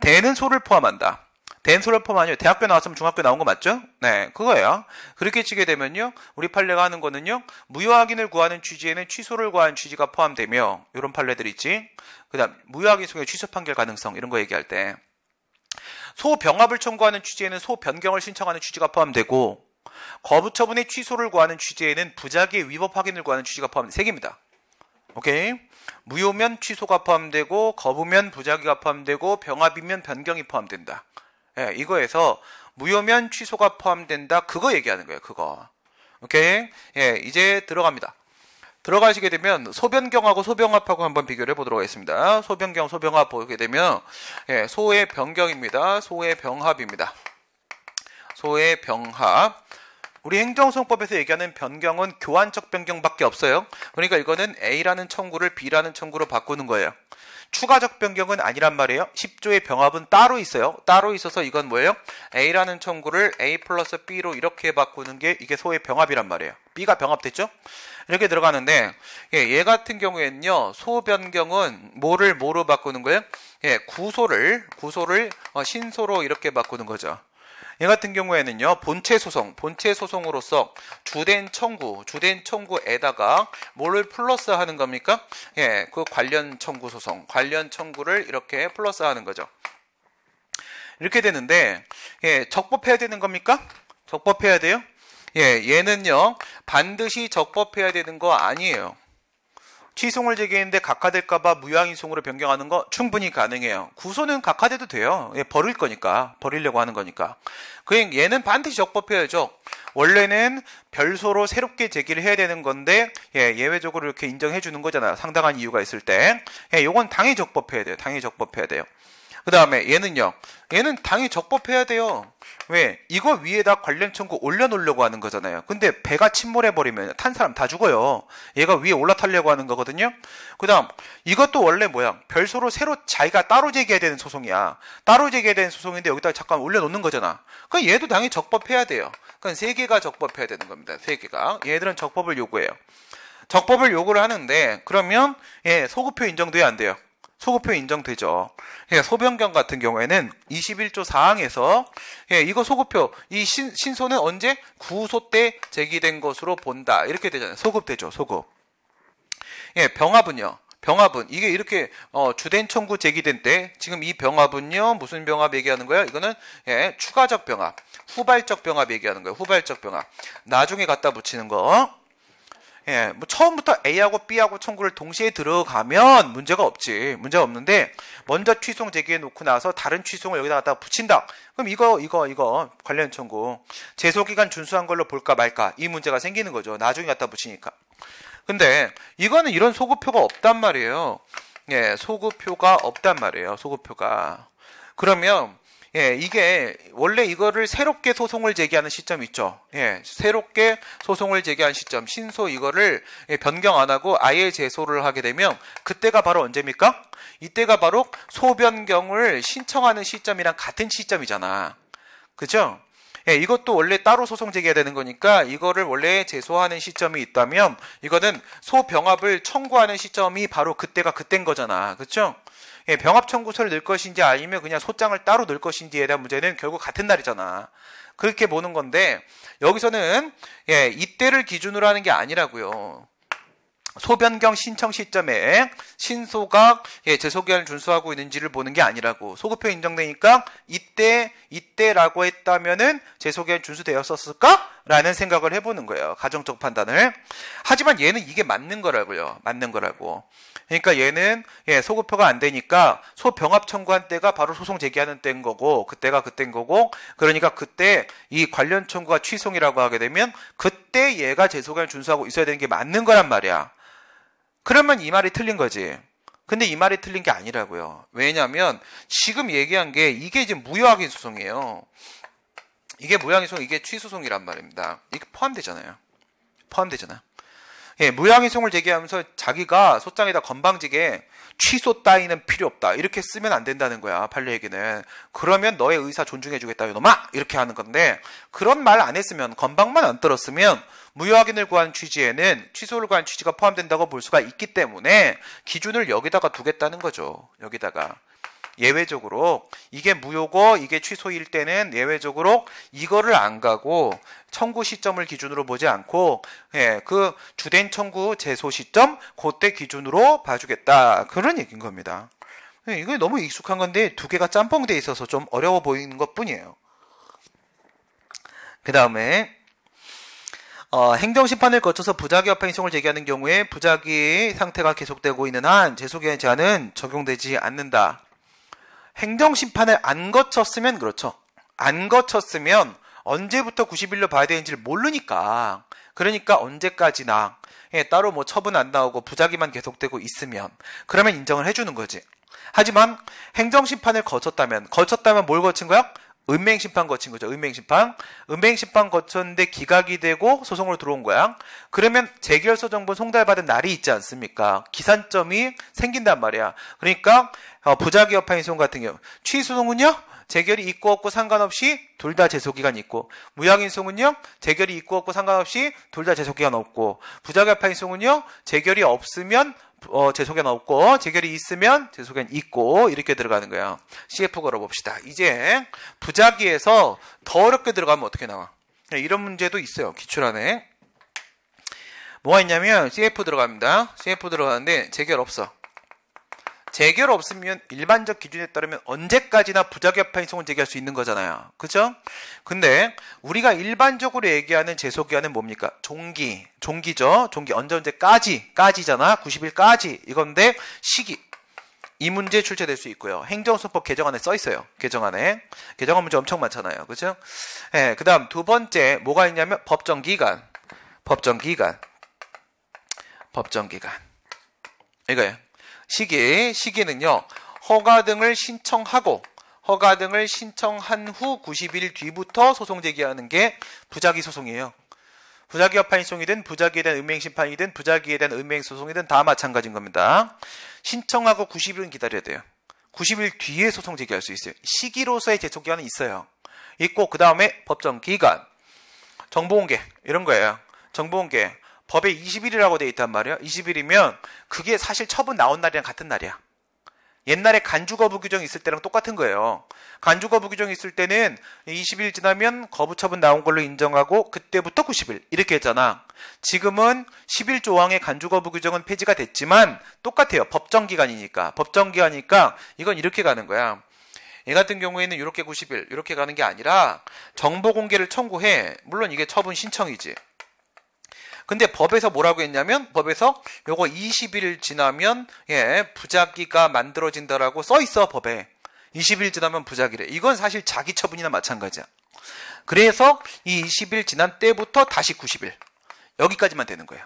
대는 소를 포함한다. 된 소를 포함 하니요 대학교 나왔으면 중학교 나온 거 맞죠? 네, 그거예요. 그렇게 치게 되면요. 우리 판례가 하는 거는요. 무효확인을 구하는 취지에는 취소를 구한 취지가 포함되며 이런 판례들 있지. 그다음 무효확인 속에 취소 판결 가능성 이런 거 얘기할 때 소병합을 청구하는 취지에는 소변경을 신청하는 취지가 포함되고 거부처분의 취소를 구하는 취지에는 부작위 위법 확인을 구하는 취지가 포함된 세 개입니다. 오케이. 무효면 취소가 포함되고 거부면 부작위가 포함되고 병합이면 변경이 포함된다. 예, 이거에서 무효면 취소가 포함된다. 그거 얘기하는 거예요. 그거. 오케이. 예, 이제 들어갑니다. 들어가시게 되면 소변경하고 소병합하고 한번 비교를 해보도록 하겠습니다. 소변경, 소병합 보게 되면 예, 소의 변경입니다. 소의 병합입니다. 소의 병합. 우리 행정소송법에서 얘기하는 변경은 교환적 변경밖에 없어요. 그러니까 이거는 A라는 청구를 B라는 청구로 바꾸는 거예요. 추가적 변경은 아니란 말이에요. 10조의 병합은 따로 있어요. 따로 있어서 이건 뭐예요? A라는 청구를 A 플러스 B로 이렇게 바꾸는 게 이게 소의 병합이란 말이에요. B가 병합됐죠? 이렇게 들어가는데 예, 얘 같은 경우에는요. 소 변경은 뭐를 뭐로 바꾸는 거예요? 예, 구소를 구소를 어, 신소로 이렇게 바꾸는 거죠. 얘 같은 경우에는요. 본체 소송, 본체 소송으로서 주된 청구, 주된 청구에다가 뭐를 플러스하는 겁니까? 예, 그 관련 청구 소송, 관련 청구를 이렇게 플러스하는 거죠. 이렇게 되는데 예, 적법해야 되는 겁니까? 적법해야 돼요? 예, 얘는요. 반드시 적법해야 되는 거 아니에요. 취소을 제기했는데 각하될까봐 무효이송으로 변경하는 거 충분히 가능해요. 구소는 각하돼도 돼요. 예, 버릴 거니까 버리려고 하는 거니까. 그 얘는 반드시 적법해야죠. 원래는 별소로 새롭게 제기를 해야 되는 건데 예, 외적으로 이렇게 인정해 주는 거잖아요. 상당한 이유가 있을 때. 예, 요건 당연히 적법해야 돼요. 당연히 적법해야 돼요. 그 다음에 얘는요. 얘는 당연히 적법해야 돼요. 왜? 이거 위에다 관련 청구 올려놓으려고 하는 거잖아요. 근데 배가 침몰해버리면 탄 사람 다 죽어요. 얘가 위에 올라타려고 하는 거거든요. 그 다음, 이것도 원래 뭐야? 별소로 새로 자기가 따로 제기해야 되는 소송이야. 따로 제기해야 되는 소송인데 여기다 잠깐 올려놓는 거잖아. 그 얘도 당연히 적법해야 돼요. 그러니까 세 개가 적법해야 되는 겁니다. 세 개가. 얘들은 적법을 요구해요. 적법을 요구를 하는데, 그러면, 예, 소급표 인정돼야 안 돼요. 소급표 인정되죠. 그 소변경 같은 경우에는 21조 4항에서 예, 이거 소급표 이 신, 신소는 언제 구소 때 제기된 것으로 본다 이렇게 되잖아요. 소급되죠. 소급. 예, 병합은요. 병합은 이게 이렇게 어, 주된 청구 제기된 때 지금 이 병합은요 무슨 병합 얘기하는 거예요 이거는 예, 추가적 병합, 후발적 병합 얘기하는 거예요. 후발적 병합. 나중에 갖다 붙이는 거. 예, 뭐 처음부터 A하고 B하고 청구를 동시에 들어가면 문제가 없지. 문제가 없는데 먼저 취송 제기해 놓고 나서 다른 취송을 여기다 갖다 붙인다. 그럼 이거 이거 이거 관련 청구 제소 기간 준수한 걸로 볼까 말까 이 문제가 생기는 거죠. 나중에 갖다 붙이니까. 근데 이거는 이런 소급표가 없단 말이에요. 예, 소급표가 없단 말이에요. 소급표가. 그러면 예, 이게 원래 이거를 새롭게 소송을 제기하는 시점 있죠. 예, 새롭게 소송을 제기한 시점 신소 이거를 예, 변경 안 하고 아예 재소를 하게 되면 그때가 바로 언제입니까? 이때가 바로 소변경을 신청하는 시점이랑 같은 시점이잖아. 그죠? 예, 이것도 원래 따로 소송 제기해야 되는 거니까 이거를 원래 재소하는 시점이 있다면 이거는 소병합을 청구하는 시점이 바로 그때가 그땐 거잖아. 그렇죠? 예, 병합 청구서를 넣을 것인지 아니면 그냥 소장을 따로 넣을 것인지에 대한 문제는 결국 같은 날이잖아. 그렇게 보는 건데 여기서는 예, 이때를 기준으로 하는 게 아니라고요. 소변경 신청 시점에 신소각 예, 재소견을 준수하고 있는지를 보는 게 아니라고 소급표 인정되니까 이때 이때라고 했다면은 재소견 준수되었었을까? 라는 생각을 해보는 거예요. 가정적 판단을. 하지만 얘는 이게 맞는 거라고요. 맞는 거라고. 그러니까 얘는 예, 소급표가 안 되니까 소병합 청구한 때가 바로 소송 제기하는 때인 거고 그때가 그때인 거고 그러니까 그때 이 관련 청구가 취소이라고 하게 되면 그때 얘가 재소견을 준수하고 있어야 되는 게 맞는 거란 말이야. 그러면 이 말이 틀린 거지. 근데 이 말이 틀린 게 아니라고요. 왜냐하면 지금 얘기한 게 이게 지금 무효확인 소송이에요. 이게 무양이송 이게 취소송이란 말입니다. 이게 포함되잖아요. 포함되잖아. 예, 무양이송을 제기하면서 자기가 소장에다 건방지게 취소 따위는 필요 없다. 이렇게 쓰면 안 된다는 거야. 판례얘기는 그러면 너의 의사 존중해 주겠다. 요놈아! 이렇게 하는 건데 그런 말 안 했으면 건방만 안 떨었으면 무효확인을 구한 취지에는 취소를 구한 취지가 포함된다고 볼 수가 있기 때문에 기준을 여기다가 두겠다는 거죠. 여기다가. 예외적으로 이게 무효고 이게 취소일 때는 예외적으로 이거를 안 가고 청구 시점을 기준으로 보지 않고 예, 그 주된 청구 제소 시점 그때 기준으로 봐주겠다 그런 얘기인 겁니다. 예, 이거 너무 익숙한 건데 두 개가 짬뽕돼 있어서 좀 어려워 보이는 것뿐이에요. 그 다음에 어, 행정심판을 거쳐서 부작위 합의 소송을 제기하는 경우에 부작위 상태가 계속되고 있는 한제소기한 제한은 적용되지 않는다. 행정심판을 안 거쳤으면 그렇죠. 안 거쳤으면 언제부터 90일로 봐야 되는지를 모르니까. 그러니까 언제까지나 예, 따로 뭐 처분 안 나오고 부작위만 계속되고 있으면 그러면 인정을 해주는 거지. 하지만 행정심판을 거쳤다면 거쳤다면 뭘 거친 거야? 은행 심판 거친 거죠. 은행 심판. 은행 심판 거쳤는데 기각이 되고 소송으로 들어온 거야. 그러면 재결소 정보 송달받은 날이 있지 않습니까? 기산점이 생긴단 말이야. 그러니까 어, 부작위업 파이송 같은 경우 취소송은요. 재결이 있고 없고 상관없이 둘 다 제소기간 이 있고 무약인송은요 재결이 있고 없고 상관없이 둘 다 제소기간 없고 부작위업 파이송은요 재결이 없으면 어, 제 소견 없고 재결이 있으면 제 소견 있고 이렇게 들어가는 거요 CF 걸어봅시다. 이제 부작위에서 더 어렵게 들어가면 어떻게 나와? 네, 이런 문제도 있어요. 기출안에. 뭐가 있냐면 CF 들어갑니다. CF 들어가는데 재결 없어. 재결 없으면 일반적 기준에 따르면 언제까지나 부작위파화행을 제기할 수 있는 거잖아요. 그죠? 근데 우리가 일반적으로 얘기하는 제소기한은 뭡니까? 종기, 종기죠. 종기 언제 언제까지, 까지잖아. 90일까지 이건데 시기. 이 문제 출제될 수 있고요. 행정소법 개정안에 써 있어요. 개정안에 개정안 문제 엄청 많잖아요. 그죠? 예, 그다음 두 번째 뭐가 있냐면 법정 기간, 법정 기간, 법정 기간. 이거예요. 시기의 시기는요. 허가 등을 신청하고 허가 등을 신청한 후 90일 뒤부터 소송 제기하는 게 부작위 소송이에요. 부작위 합판 소송이든 부작위에 대한 음행 심판이든 부작위에 대한 음행 소송이든 다 마찬가지인 겁니다. 신청하고 90일은 기다려야 돼요. 90일 뒤에 소송 제기할 수 있어요. 시기로서의 제촉 기간은 있어요. 있고 그 다음에 법정 기간, 정보 공개 이런 거예요. 정보 공개 법에 20일이라고 돼 있단 말이야. 20일이면 그게 사실 처분 나온 날이랑 같은 날이야. 옛날에 간주 거부 규정이 있을 때랑 똑같은 거예요. 간주 거부 규정이 있을 때는 20일 지나면 거부 처분 나온 걸로 인정하고 그때부터 90일 이렇게 했잖아. 지금은 10일 조항의 간주 거부 규정은 폐지가 됐지만 똑같아요. 법정 기간이니까. 법정 기간이니까 이건 이렇게 가는 거야. 얘 같은 경우에는 이렇게 90일 이렇게 가는 게 아니라 정보 공개를 청구해. 물론 이게 처분 신청이지. 근데 법에서 뭐라고 했냐면 법에서 요거 20일 지나면 예, 부작위가 만들어진다라고 써 있어 법에. 20일 지나면 부작위래. 이건 사실 자기 처분이나 마찬가지야. 그래서 이 20일 지난 때부터 다시 90일. 여기까지만 되는 거예요.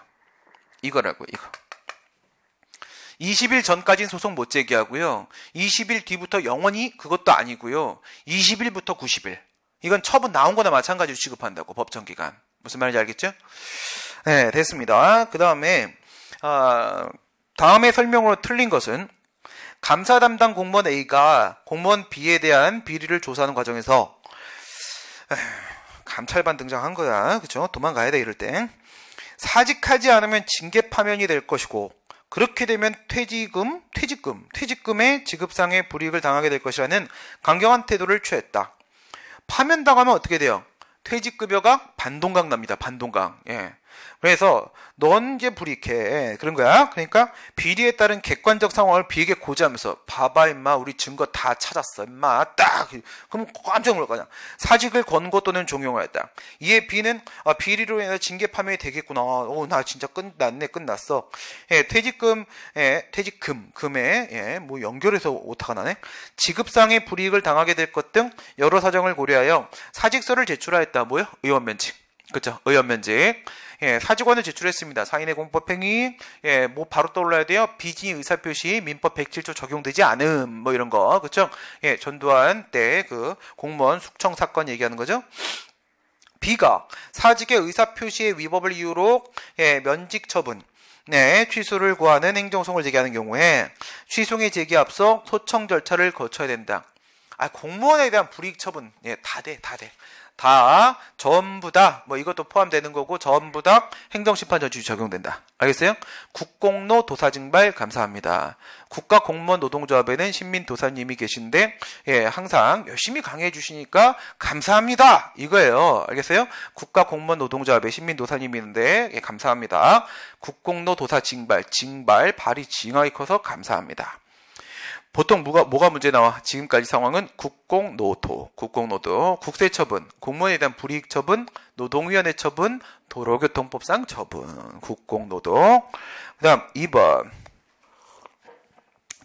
이거라고 이거. 20일 전까지는 소송 못 제기하고요. 20일 뒤부터 영원히 그것도 아니고요. 20일부터 90일. 이건 처분 나온 거나 마찬가지로 취급한다고 법정 기간. 무슨 말인지 알겠죠? 네, 됐습니다. 그 다음에, 어, 아, 다음에 설명으로 틀린 것은 감사 담당 공무원 A가 공무원 B에 대한 비리를 조사하는 과정에서 감찰반 등장한 거야. 그쵸 도망가야 돼, 이럴 땐. 사직하지 않으면 징계 파면이 될 것이고, 그렇게 되면 퇴직금, 퇴직금, 퇴직금의 지급상의 불이익을 당하게 될 것이라는 강경한 태도를 취했다. 파면당하면 어떻게 돼요? 퇴직급여가 반동강 납니다. 반동강. 예. 그래서 넌게 불이케 그런 거야. 그러니까 비리에 따른 객관적 상황을 비에게 고지하면서 봐봐 임마 우리 증거 다 찾았어 임마 딱 그럼 깜짝 놀랄 거냐. 사직을 권고 또는 종용하였다. 이에 비는 아, 비리로 인해 징계 파면이 되겠구나. 오나 진짜 끝났네 끝났어. 예, 퇴직금 예, 퇴직금 금에 예, 뭐 연결해서 오타가 나네. 지급상의 불이익을 당하게 될 것 등 여러 사정을 고려하여 사직서를 제출하였다. 뭐요? 의원 면직. 그렇죠. 의원면직. 예, 사직원을 제출했습니다. 사인의 공법행위, 예, 뭐 바로 떠올라야 돼요. 비지 의사표시 민법 107조 적용되지 않음, 뭐 이런 거, 그렇죠? 예, 전두환 때 그 공무원 숙청 사건 얘기하는 거죠. 비가 사직의 의사표시의 위법을 이유로 예, 면직 처분. 네, 취소를 구하는 행정소송을 제기하는 경우에 취소의 제기 앞서 소청 절차를 거쳐야 된다. 아, 공무원에 대한 불이익 처분. 예, 다 돼, 다 돼. 다, 전부 다, 뭐 이것도 포함되는 거고, 전부 다 행정심판저지 적용된다. 알겠어요? 국공노 도사징발 감사합니다. 국가공무원 노동조합에는 신민 도사님이 계신데, 예, 항상 열심히 강의해 주시니까 감사합니다! 이거예요. 알겠어요? 국가공무원 노동조합에 신민 도사님이 있는데, 예, 감사합니다. 국공노 도사징발, 징발, 발이 징하게 커서 감사합니다. 보통 뭐가, 뭐가 문제 나와? 지금까지 상황은 국공노토, 국공노도, 국세처분, 공무원에 대한 불이익 처분, 노동위원회 처분, 도로교통법상 처분, 국공노동. 그 다음 2번.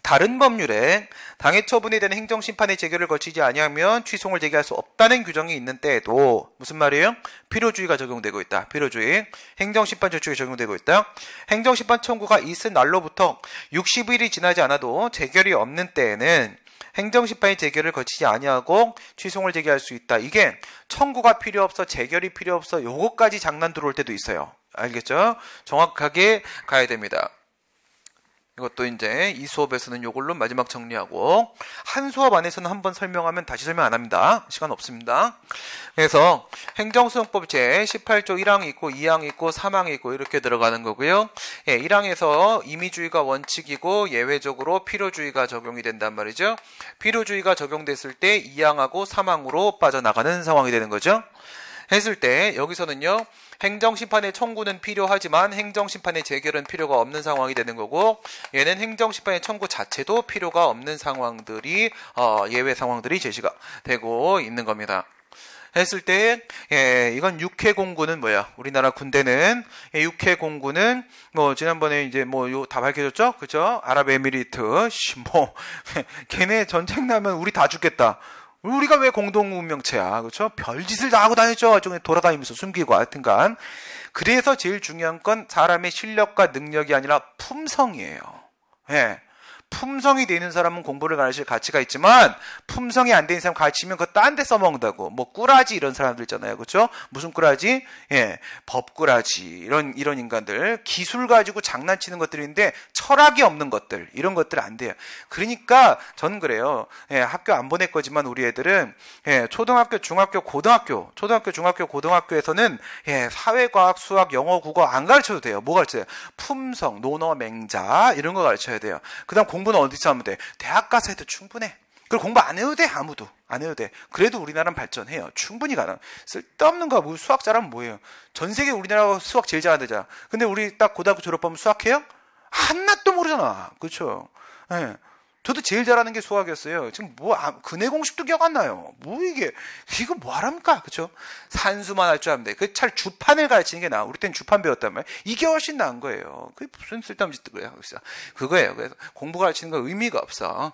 다른 법률에 당해 처분이 되는 행정 심판의 재결을 거치지 아니하면 취소를 제기할 수 없다는 규정이 있는 때에도 무슨 말이에요? 필요주의가 적용되고 있다. 필요주의. 행정 심판 조치에 적용되고 있다. 행정 심판 청구가 있은 날로부터 60일이 지나지 않아도 재결이 없는 때에는 행정심판의 재결을 거치지 아니하고 취소를 제기할 수 있다. 이게 청구가 필요 없어 재결이 필요 없어 요것까지 장난 들어올 때도 있어요. 알겠죠? 정확하게 가야 됩니다. 이것도 이제 이 수업에서는 이걸로 마지막 정리하고 한 수업 안에서는 한번 설명하면 다시 설명 안 합니다. 시간 없습니다. 그래서 행정수용법 제 18조 1항 있고 2항 있고 3항 있고 이렇게 들어가는 거고요. 예, 1항에서 임의주의가 원칙이고 예외적으로 필요주의가 적용이 된단 말이죠. 필요주의가 적용됐을 때 2항하고 3항으로 빠져나가는 상황이 되는 거죠. 했을 때 여기서는요. 행정심판의 청구는 필요하지만 행정심판의 재결은 필요가 없는 상황이 되는 거고 얘는 행정심판의 청구 자체도 필요가 없는 상황들이 어, 예외 상황들이 제시가 되고 있는 겁니다. 했을 때, 예, 이건 육해 공군은 뭐야? 우리나라 군대는 예, 육해 공군은 뭐 지난번에 이제 뭐요다 밝혀졌죠, 그죠? 아랍에미리트, 뭐 걔네 전쟁 나면 우리 다 죽겠다. 우리가 왜 공동 운명체야? 그렇죠? 별짓을 다 하고 다녔죠. 중에 돌아다니면서 숨기고 하여튼간. 그래서 제일 중요한 건 사람의 실력과 능력이 아니라 품성이에요. 예. 품성이 되는 사람은 공부를 가르칠 가치가 있지만 품성이 안되는 사람 가르치면 그거 딴 데 써먹는다고 뭐 꾸라지 이런 사람들 있잖아요 그렇죠 무슨 꾸라지 예 법꾸라지 이런 이런 인간들 기술 가지고 장난치는 것들인데 철학이 없는 것들 이런 것들 안 돼요 그러니까 저는 그래요 예 학교 안 보낼 거지만 우리 애들은 예 초등학교 중학교 고등학교 초등학교 중학교 고등학교에서는 예 사회과학 수학 영어 국어 안 가르쳐도 돼요 뭐 가르쳐요 품성 논어 맹자 이런 거 가르쳐야 돼요 그다음 공부는 어디서 하면 돼? 대학 가서 해도 충분해. 그리고 공부 안 해도 돼, 아무도. 안 해도 돼. 그래도 우리나라는 발전해요. 충분히 가능. 쓸데없는 거, 우 뭐 수학 잘하면 뭐예요? 전 세계 우리나라 수학 제일 잘하는 데잖아. 근데 우리 딱 고등학교 졸업하면 수학해요? 한낱도 모르잖아. 그쵸? 그렇죠? 예. 네. 저도 제일 잘하는 게 수학이었어요. 지금 뭐 아, 근해 공식도 기억 안 나요. 뭐 이게 이거 뭐 하랍니까? 그쵸 산수만 할 줄 아면 돼. 그 차라리 주판을 가르치는 게 나아. 우리 때는 주판 배웠단 말이에요. 이게 훨씬 나은 거예요. 그게 무슨 쓸데없는 짓을 그고 있어. 그거예요. 그래서 공부 가르치는 건 의미가 없어.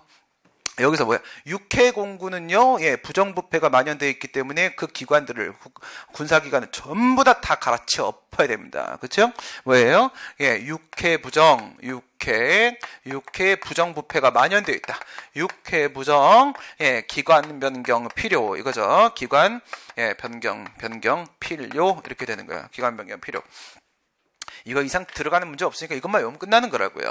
여기서 뭐야? 육해 공군은요, 예, 부정부패가 만연되어 있기 때문에 그 기관들을, 군사기관을 전부 다 다 갈아치엎어야 됩니다. 그쵸? 뭐예요? 예, 육해 부정, 육, 육회 6회 부정부패가 만연되어 있다. 육회 부정, 예, 기관 변경 필요, 이거죠. 기관, 예, 변경, 변경 필요, 이렇게 되는 거예요. 기관 변경 필요. 이거 이상 들어가는 문제 없으니까 이것만 외우면 끝나는 거라고요.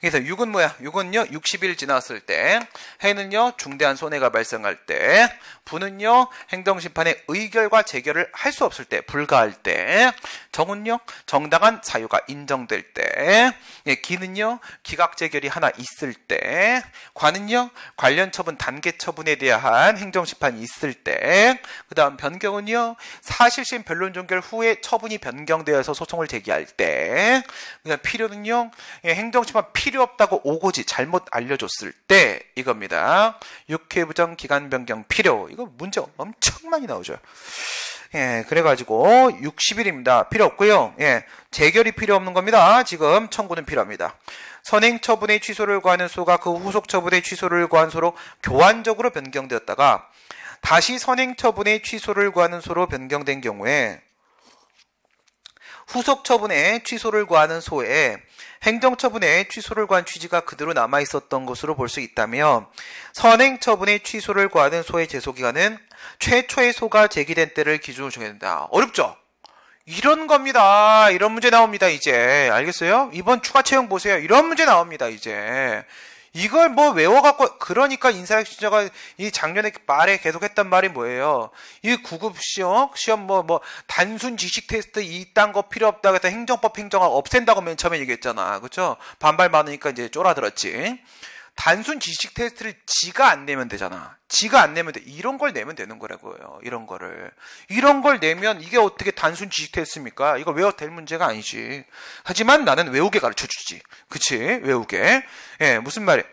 그래서 6은 뭐야? 6은요. 60일 지났을 때 해는요. 중대한 손해가 발생할 때 부는요. 행정심판의 의결과 재결을 할 수 없을 때 불가할 때 정은요. 정당한 사유가 인정될 때 예, 기는요. 기각재결이 하나 있을 때 관은요. 관련 처분 단계 처분에 대한 행정심판이 있을 때 그 다음 변경은요. 사실심 변론 종결 후에 처분이 변경되어서 소송을 제기할 때 그냥 그러니까 필요능요행정치만 예, 필요 없다고 오고지 잘못 알려줬을 때 이겁니다. 육회부정 기간 변경 필요. 이거 문제 엄청 많이 나오죠. 예, 그래가지고 60일입니다. 필요 없고요. 예, 재결이 필요 없는 겁니다. 지금 청구는 필요합니다. 선행 처분의 취소를 구하는 소가 그 후속 처분의 취소를 구한 소로 교환적으로 변경되었다가 다시 선행 처분의 취소를 구하는 소로 변경된 경우에 후속 처분에 취소를 구하는 소에 행정처분에 취소를 구한 취지가 그대로 남아 있었던 것으로 볼 수 있다며 선행처분의 취소를 구하는 소의 제소기간은 최초의 소가 제기된 때를 기준으로 정해야 된다. 어렵죠? 이런 겁니다. 이런 문제 나옵니다. 이제 알겠어요? 이번 추가 채용 보세요. 이런 문제 나옵니다. 이제 이걸 뭐 외워갖고 그러니까 인사혁신자가 이 작년에 말에 계속했던 말이 뭐예요? 이 구급 시험 시험 뭐뭐 뭐 단순 지식 테스트 이딴 거 필요 없다 그래서 행정법 행정학 없앤다고 맨 처음에 얘기했잖아, 그렇죠? 반발 많으니까 이제 쫄아들었지. 단순 지식 테스트를 지가 안 내면 되잖아. 지가 안 내면 돼. 이런 걸 내면 되는 거라고요. 이런 거를. 이런 걸 내면 이게 어떻게 단순 지식 테스트입니까? 이거 외워 될 문제가 아니지. 하지만 나는 외우게 가르쳐 주지. 그치? 외우게. 예, 무슨 말이야.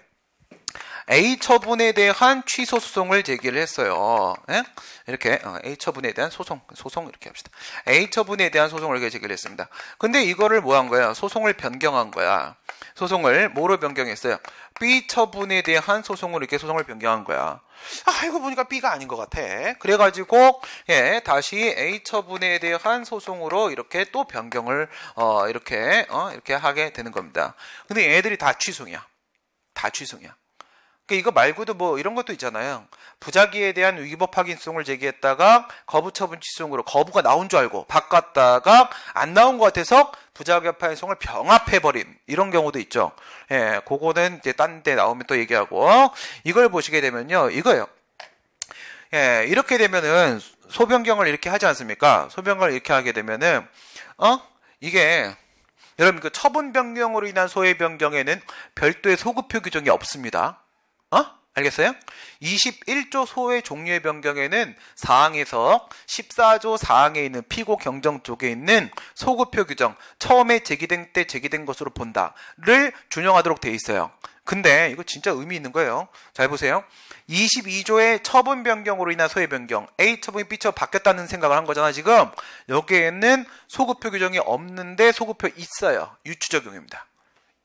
A 처분에 대한 취소 소송을 제기를 했어요. 예? 이렇게 어, A 처분에 대한 소송, 소송 이렇게 합시다. A 처분에 대한 소송을 이렇게 제기를 했습니다. 근데 이거를 뭐 한 거야? 소송을 변경한 거야. 소송을 뭐로 변경했어요? B 처분에 대한 소송을 이렇게 소송을 변경한 거야. 아, 이거 보니까 B가 아닌 것 같아. 그래가지고, 예, 다시 A 처분에 대한 소송으로 이렇게 또 변경을, 어, 이렇게, 어, 이렇게 하게 되는 겁니다. 근데 얘들이 다 취소냐? 다 취소냐? 그 이거 말고도 뭐 이런 것도 있잖아요. 부작위에 대한 위법 확인송을 제기했다가 거부처분 취소으로 거부가 나온 줄 알고 바꿨다가 안 나온 것 같아서 부작위파 확인송을 병합해버린 이런 경우도 있죠. 예, 그거는 이제 딴 데 나오면 또 얘기하고 이걸 보시게 되면요, 이거예요. 예, 이렇게 되면은 소변경을 이렇게 하지 않습니까? 소변경을 이렇게 하게 되면은 어 이게 여러분 그 처분 변경으로 인한 소외 변경에는 별도의 소급표 규정이 없습니다. 어? 알겠어요? 21조 소의 종류의 변경에는 4항에서 14조 4항에 있는 피고 경정 쪽에 있는 소급표 규정 처음에 제기된 때 제기된 것으로 본다를 준용하도록 돼 있어요. 근데 이거 진짜 의미 있는 거예요. 잘 보세요. 22조의 처분 변경으로 인한 소의 변경 A 처분이 B 처분 바뀌었다는 생각을 한 거잖아 지금 여기에는 소급표 규정이 없는데 소급표 있어요. 유추적용입니다.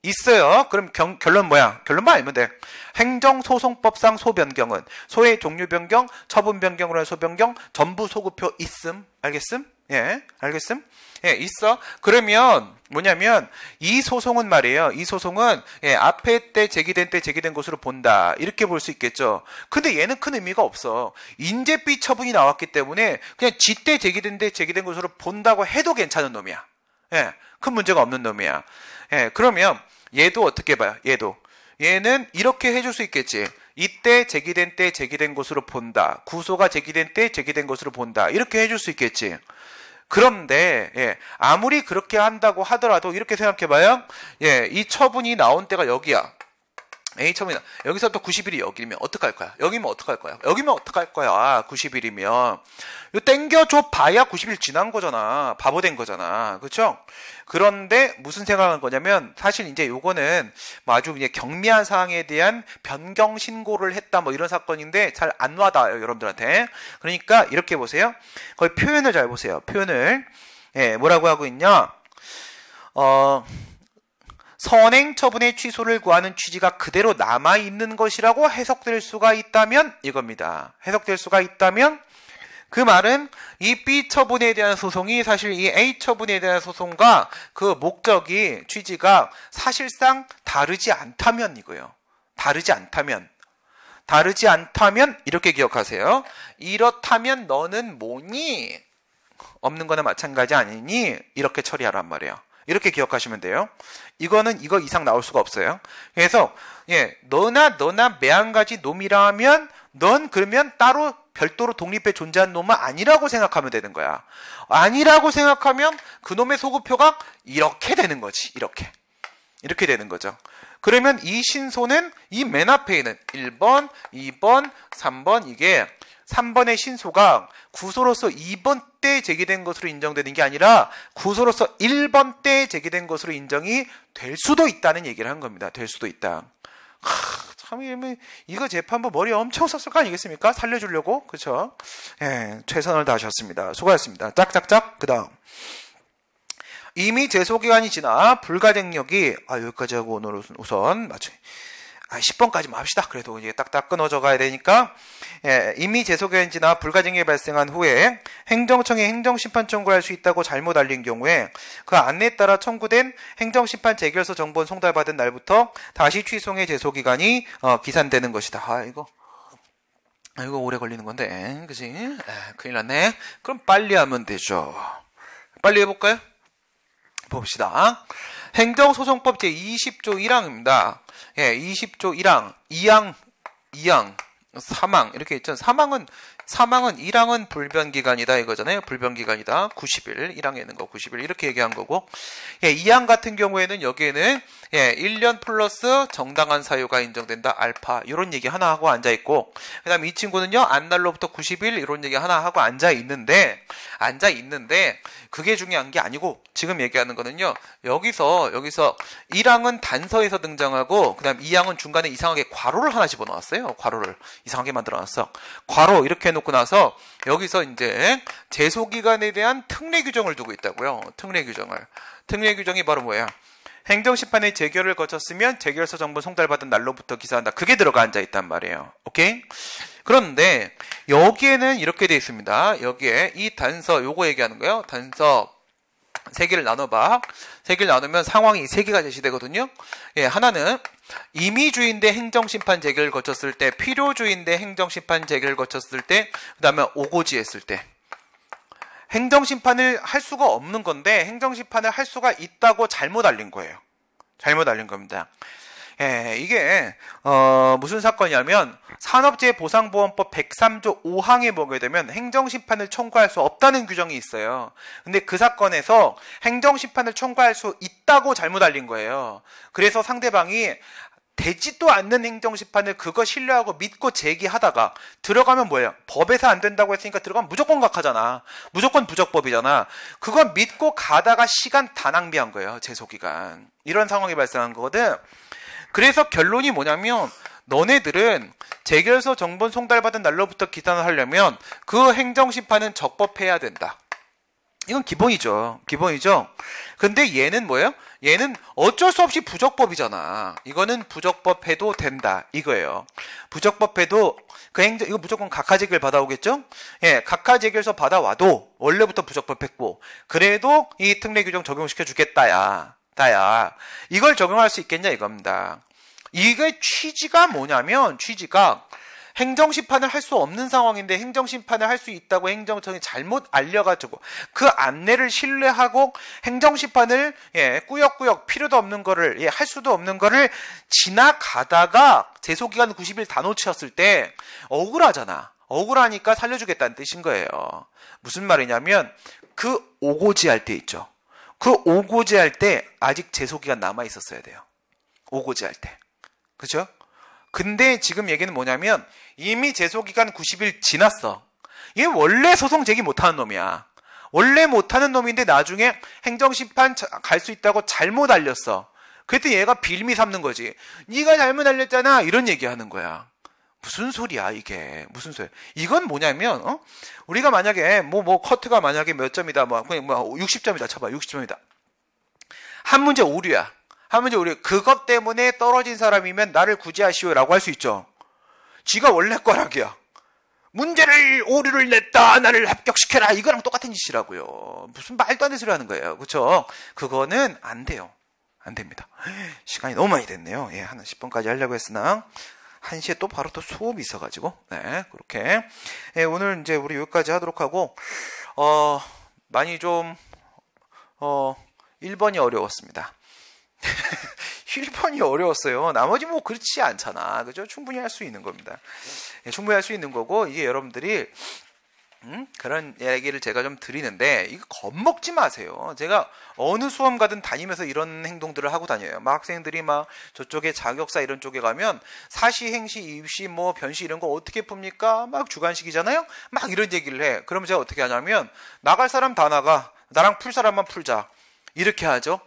있어요. 그럼 경, 결론 뭐야? 결론만 뭐 알면 돼. 행정소송법상 소변경은 소의 종류 변경, 처분 변경으로 한 소변경 전부 소급표 있음. 알겠음? 예, 알겠음? 예, 있어. 그러면 뭐냐면 이 소송은 말이에요. 이 소송은 예, 앞에 때 제기된 때 제기된 것으로 본다. 이렇게 볼 수 있겠죠. 근데 얘는 큰 의미가 없어. 인재비 처분이 나왔기 때문에 그냥 지 때 제기된 데 제기된 것으로 본다고 해도 괜찮은 놈이야. 예, 큰 문제가 없는 놈이야. 예, 그러면 얘도 어떻게 봐요? 얘도. 얘는 이렇게 해줄 수 있겠지. 이때 제기된 때 제기된 것으로 본다. 구소가 제기된 때 제기된 것으로 본다. 이렇게 해줄 수 있겠지. 그런데 예, 아무리 그렇게 한다고 하더라도 이렇게 생각해봐요. 예, 이 처분이 나온 때가 여기야. A점이다. 여기서부터 90일이 여기면 어떡할 거야? 여기면 어떡할 거야? 여기면 어떡할 거야? 아, 90일이면. 요 땡겨줘 봐야 90일 지난 거잖아. 바보 된 거잖아. 그렇죠 그런데 무슨 생각을 거냐면, 사실 이제 요거는 뭐 아주 이제 경미한 사항에 대한 변경 신고를 했다 뭐 이런 사건인데 잘 안 와닿아요. 여러분들한테. 그러니까 이렇게 보세요. 거의 표현을 잘 보세요. 표현을. 예, 뭐라고 하고 있냐? 어, 선행 처분의 취소를 구하는 취지가 그대로 남아 있는 것이라고 해석될 수가 있다면 이겁니다. 해석될 수가 있다면 그 말은 이 B 처분에 대한 소송이 사실 이 A 처분에 대한 소송과 그 목적이 취지가 사실상 다르지 않다면이고요. 다르지 않다면 다르지 않다면 이렇게 기억하세요. 이렇다면 너는 뭐니? 없는 거나 마찬가지 아니니 이렇게 처리하란 말이에요. 이렇게 기억하시면 돼요. 이거는 이거 이상 나올 수가 없어요. 그래서 예, 너나 너나 매한가지 놈이라면 넌 그러면 따로 별도로 독립해 존재하는 놈은 아니라고 생각하면 되는 거야. 아니라고 생각하면 그 놈의 소급표가 이렇게 되는 거지. 이렇게. 이렇게 되는 거죠. 그러면 이 신소는 이 맨 앞에 있는 1번, 2번, 3번 이게 3번의 신소가 구소로서 2번 때 제기된 것으로 인정되는 게 아니라 구소로서 1번 때 제기된 것으로 인정이 될 수도 있다는 얘기를 한 겁니다. 될 수도 있다. 하, 참이거 재판부 머리 엄청 썼을 거 아니겠습니까? 살려주려고 그쵸 예, 최선을 다하셨습니다. 수고하셨습니다. 짝짝짝 그다음. 이미 재소 기간이 지나 불가쟁력이 아 여기까지 하고 오늘 우선 마치 아, 10번까지만 뭐 합시다. 그래도 이게 딱딱 끊어져 가야 되니까 예, 이미 재소견지나 불가증이 발생한 후에 행정청에 행정심판 청구할 수 있다고 잘못 알린 경우에 그 안내에 따라 청구된 행정심판 재결서 정본 송달받은 날부터 다시 취소의 재소기간이 어, 기산되는 것이다. 아, 이거 아, 이거 오래 걸리는 건데, 그지? 아, 큰일 났네. 그럼 빨리 하면 되죠. 빨리 해볼까요? 봅시다. 행정소송법 제20조 1항입니다. 예, 20조 1항, 2항, 2항, 사망 이렇게 있죠. 사망은 사망은 1항은 불변기간이다 이거잖아요. 불변기간이다. 90일, 1항에 있는 거 90일 이렇게 얘기한 거고 예, 2항 같은 경우에는 여기에는 예, 1년 플러스 정당한 사유가 인정된다. 알파 이런 얘기 하나 하고 앉아있고 그 다음에 이 친구는요. 안날로부터 90일 이런 얘기 하나 하고 앉아있는데 앉아있는데 그게 중요한 게 아니고 지금 얘기하는 거는요. 여기서 여기서 1항은 단서에서 등장하고 그 다음 2항은 중간에 이상하게 괄호를 하나 집어넣었어요. 괄호를 이상하게 만들어놨어. 괄호 이렇게 해놓 놓고 나서 여기서 이제 재소 기간에 대한 특례 규정을 두고 있다고요. 특례 규정을. 특례 규정이 바로 뭐야? 행정심판의 재결을 거쳤으면 재결서 정보 송달받은 날로부터 기사한다. 그게 들어가 앉아 있단 말이에요. 오케이? 그런데 여기에는 이렇게 되어 있습니다. 여기에 이 단서 요거 얘기하는 거예요. 단서 세 개를 나눠봐. 세 개를 나누면 상황이 세 개가 제시되거든요. 예, 하나는 이미 주인데 행정심판 재개를 거쳤을 때, 필요주인데 행정심판 재개를 거쳤을 때, 그 다음에 오고지 했을 때. 행정심판을 할 수가 없는 건데, 행정심판을 할 수가 있다고 잘못 알린 거예요. 잘못 알린 겁니다. 예, 이게 어, 무슨 사건이냐면 산업재해 보상보험법 103조 5항에 보게 되면 행정심판을 청구할 수 없다는 규정이 있어요. 근데 그 사건에서 행정심판을 청구할 수 있다고 잘못 알린 거예요. 그래서 상대방이 되지도 않는 행정심판을 그거 신뢰하고 믿고 제기하다가 들어가면 뭐예요? 법에서 안 된다고 했으니까 들어가면 무조건 각하잖아. 무조건 부적법이잖아. 그건 믿고 가다가 시간 다 낭비한 거예요. 재소기간. 이런 상황이 발생한 거거든. 그래서 결론이 뭐냐면 너네들은 재결서 정본 송달받은 날로부터 기산을 하려면 그 행정심판은 적법해야 된다. 이건 기본이죠. 기본이죠. 근데 얘는 뭐예요? 얘는 어쩔 수 없이 부적법이잖아. 이거는 부적법해도 된다. 이거예요. 부적법해도 그 행정 이거 무조건 각하재결 받아오겠죠? 예, 각하재결서 받아와도 원래부터 부적법했고 그래도 이 특례 규정 적용시켜 주겠다야. 같아야 이걸 적용할 수 있겠냐 이겁니다. 이게 취지가 뭐냐면 취지가 행정 심판을 할 수 없는 상황인데 행정 심판을 할 수 있다고 행정청이 잘못 알려가지고 그 안내를 신뢰하고 행정 심판을 예, 꾸역꾸역 필요도 없는 거를 예, 할 수도 없는 거를 지나가다가 제소 기간 90일 다 놓쳤을 치때 억울하잖아. 억울하니까 살려주겠다는 뜻인 거예요. 무슨 말이냐면 그 오고지 할때 있죠. 그오고지할때 아직 제소기가 남아 있었어야 돼요. 오고지할 때. 그죠 근데 지금 얘기는 뭐냐면 이미 제소기간 90일 지났어. 얘 원래 소송 제기 못하는 놈이야. 원래 못하는 놈인데 나중에 행정심판 갈 수 있다고 잘못 알렸어. 그랬더니 얘가 빌미 삼는 거지. 네가 잘못 알렸잖아. 이런 얘기하는 거야. 무슨 소리야 이게 무슨 소리? 야 이건 뭐냐면 어? 우리가 만약에 뭐뭐 뭐, 커트가 만약에 몇 점이다 뭐 그냥 뭐 60점이다 쳐봐 60점이다 한 문제 오류야 한 문제 오류 그것 때문에 떨어진 사람이면 나를 구제하시오라고 할 수 있죠. 지가 원래 거라기야 문제를 오류를 냈다 나를 합격시켜라 이거랑 똑같은 짓이라고요. 무슨 말도 안 되는 소리 하는 거예요. 그쵸 그거는 안 돼요. 안 됩니다. 시간이 너무 많이 됐네요. 예, 한 10분까지 하려고 했으나 1시에 또 바로 또 수업이 있어가지고, 네, 그렇게. 예, 오늘 이제 우리 여기까지 하도록 하고, 어, 많이 좀, 어, 1번이 어려웠습니다. 1번이 어려웠어요. 나머지 뭐 그렇지 않잖아. 그죠? 충분히 할 수 있는 겁니다. 예, 충분히 할 수 있는 거고, 이게 여러분들이 음? 그런 얘기를 제가 좀 드리는데 이거 겁먹지 마세요. 제가 어느 수험 가든 다니면서 이런 행동들을 하고 다녀요. 막 학생들이 막 저쪽에 자격사 이런 쪽에 가면 사시, 행시, 입시, 뭐 변시 이런 거 어떻게 풉니까? 막 주관식이잖아요. 막 이런 얘기를 해. 그럼 제가 어떻게 하냐면 나갈 사람 다 나가. 나랑 풀 사람만 풀자. 이렇게 하죠.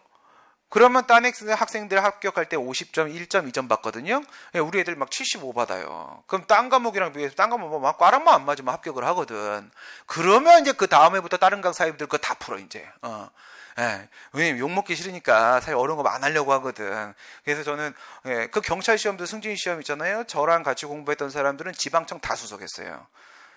그러면 딴 학생들 합격할 때 50점, 1점, 2점 받거든요. 예, 우리 애들 막 75 받아요. 그럼 딴 과목이랑 비해서 교딴 과목 뭐 막 꽈랑만 안 맞으면 합격을 하거든. 그러면 이제 그 다음 해부터 다른 강 사이비들 그거 다 풀어 이제. 어. 예, 왜 욕먹기 싫으니까 사실 어려운 거 안 하려고 하거든. 그래서 저는 예, 그 경찰 시험도 승진 시험 있잖아요. 저랑 같이 공부했던 사람들은 지방청 다 수석했어요.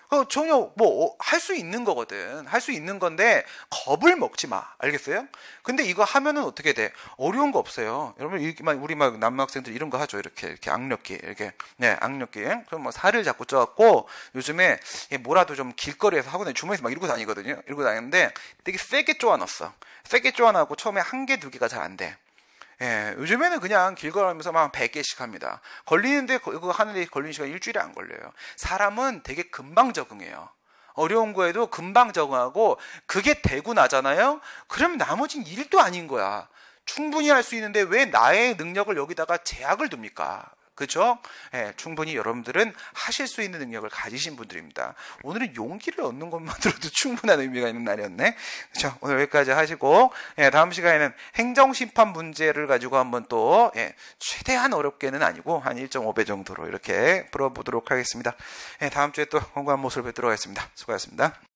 그 전혀 뭐 할수 어, 있는 거거든. 할 수 있는 건데 겁을 먹지 마. 알겠어요? 근데 이거 하면은 어떻게 돼? 어려운 거 없어요. 여러분 이렇게 막 우리 막 남학생들 이런 거 하죠. 이렇게 이렇게 악력기 이렇게 네 악력기. 그럼 뭐 살을 자꾸 쪄갖고 요즘에 뭐라도 좀 길거리에서 하고 다 주머니에서 막 이러고 다니거든요. 이러고 다니는데 되게 세게 쪼아놨어. 세게 쪼아놨고 처음에 한개두 개가 잘 안 돼. 예, 요즘에는 그냥 길 걸으면서 막 100개씩 합니다. 걸리는데 그거 그 하는데 걸리는 시간 일주일에 안 걸려요. 사람은 되게 금방 적응해요. 어려운 거에도 금방 적응하고 그게 되고 나잖아요. 그러면 나머진 일도 아닌 거야. 충분히 할 수 있는데 왜 나의 능력을 여기다가 제약을 둡니까? 그죠? 예, 충분히 여러분들은 하실 수 있는 능력을 가지신 분들입니다. 오늘은 용기를 얻는 것만으로도 충분한 의미가 있는 날이었네. 그죠? 오늘 여기까지 하시고, 예, 다음 시간에는 행정심판 문제를 가지고 한번 또, 예, 최대한 어렵게는 아니고, 한 1.5배 정도로 이렇게 풀어보도록 하겠습니다. 예, 다음 주에 또 건강한 모습을 뵙도록 하겠습니다. 수고하셨습니다.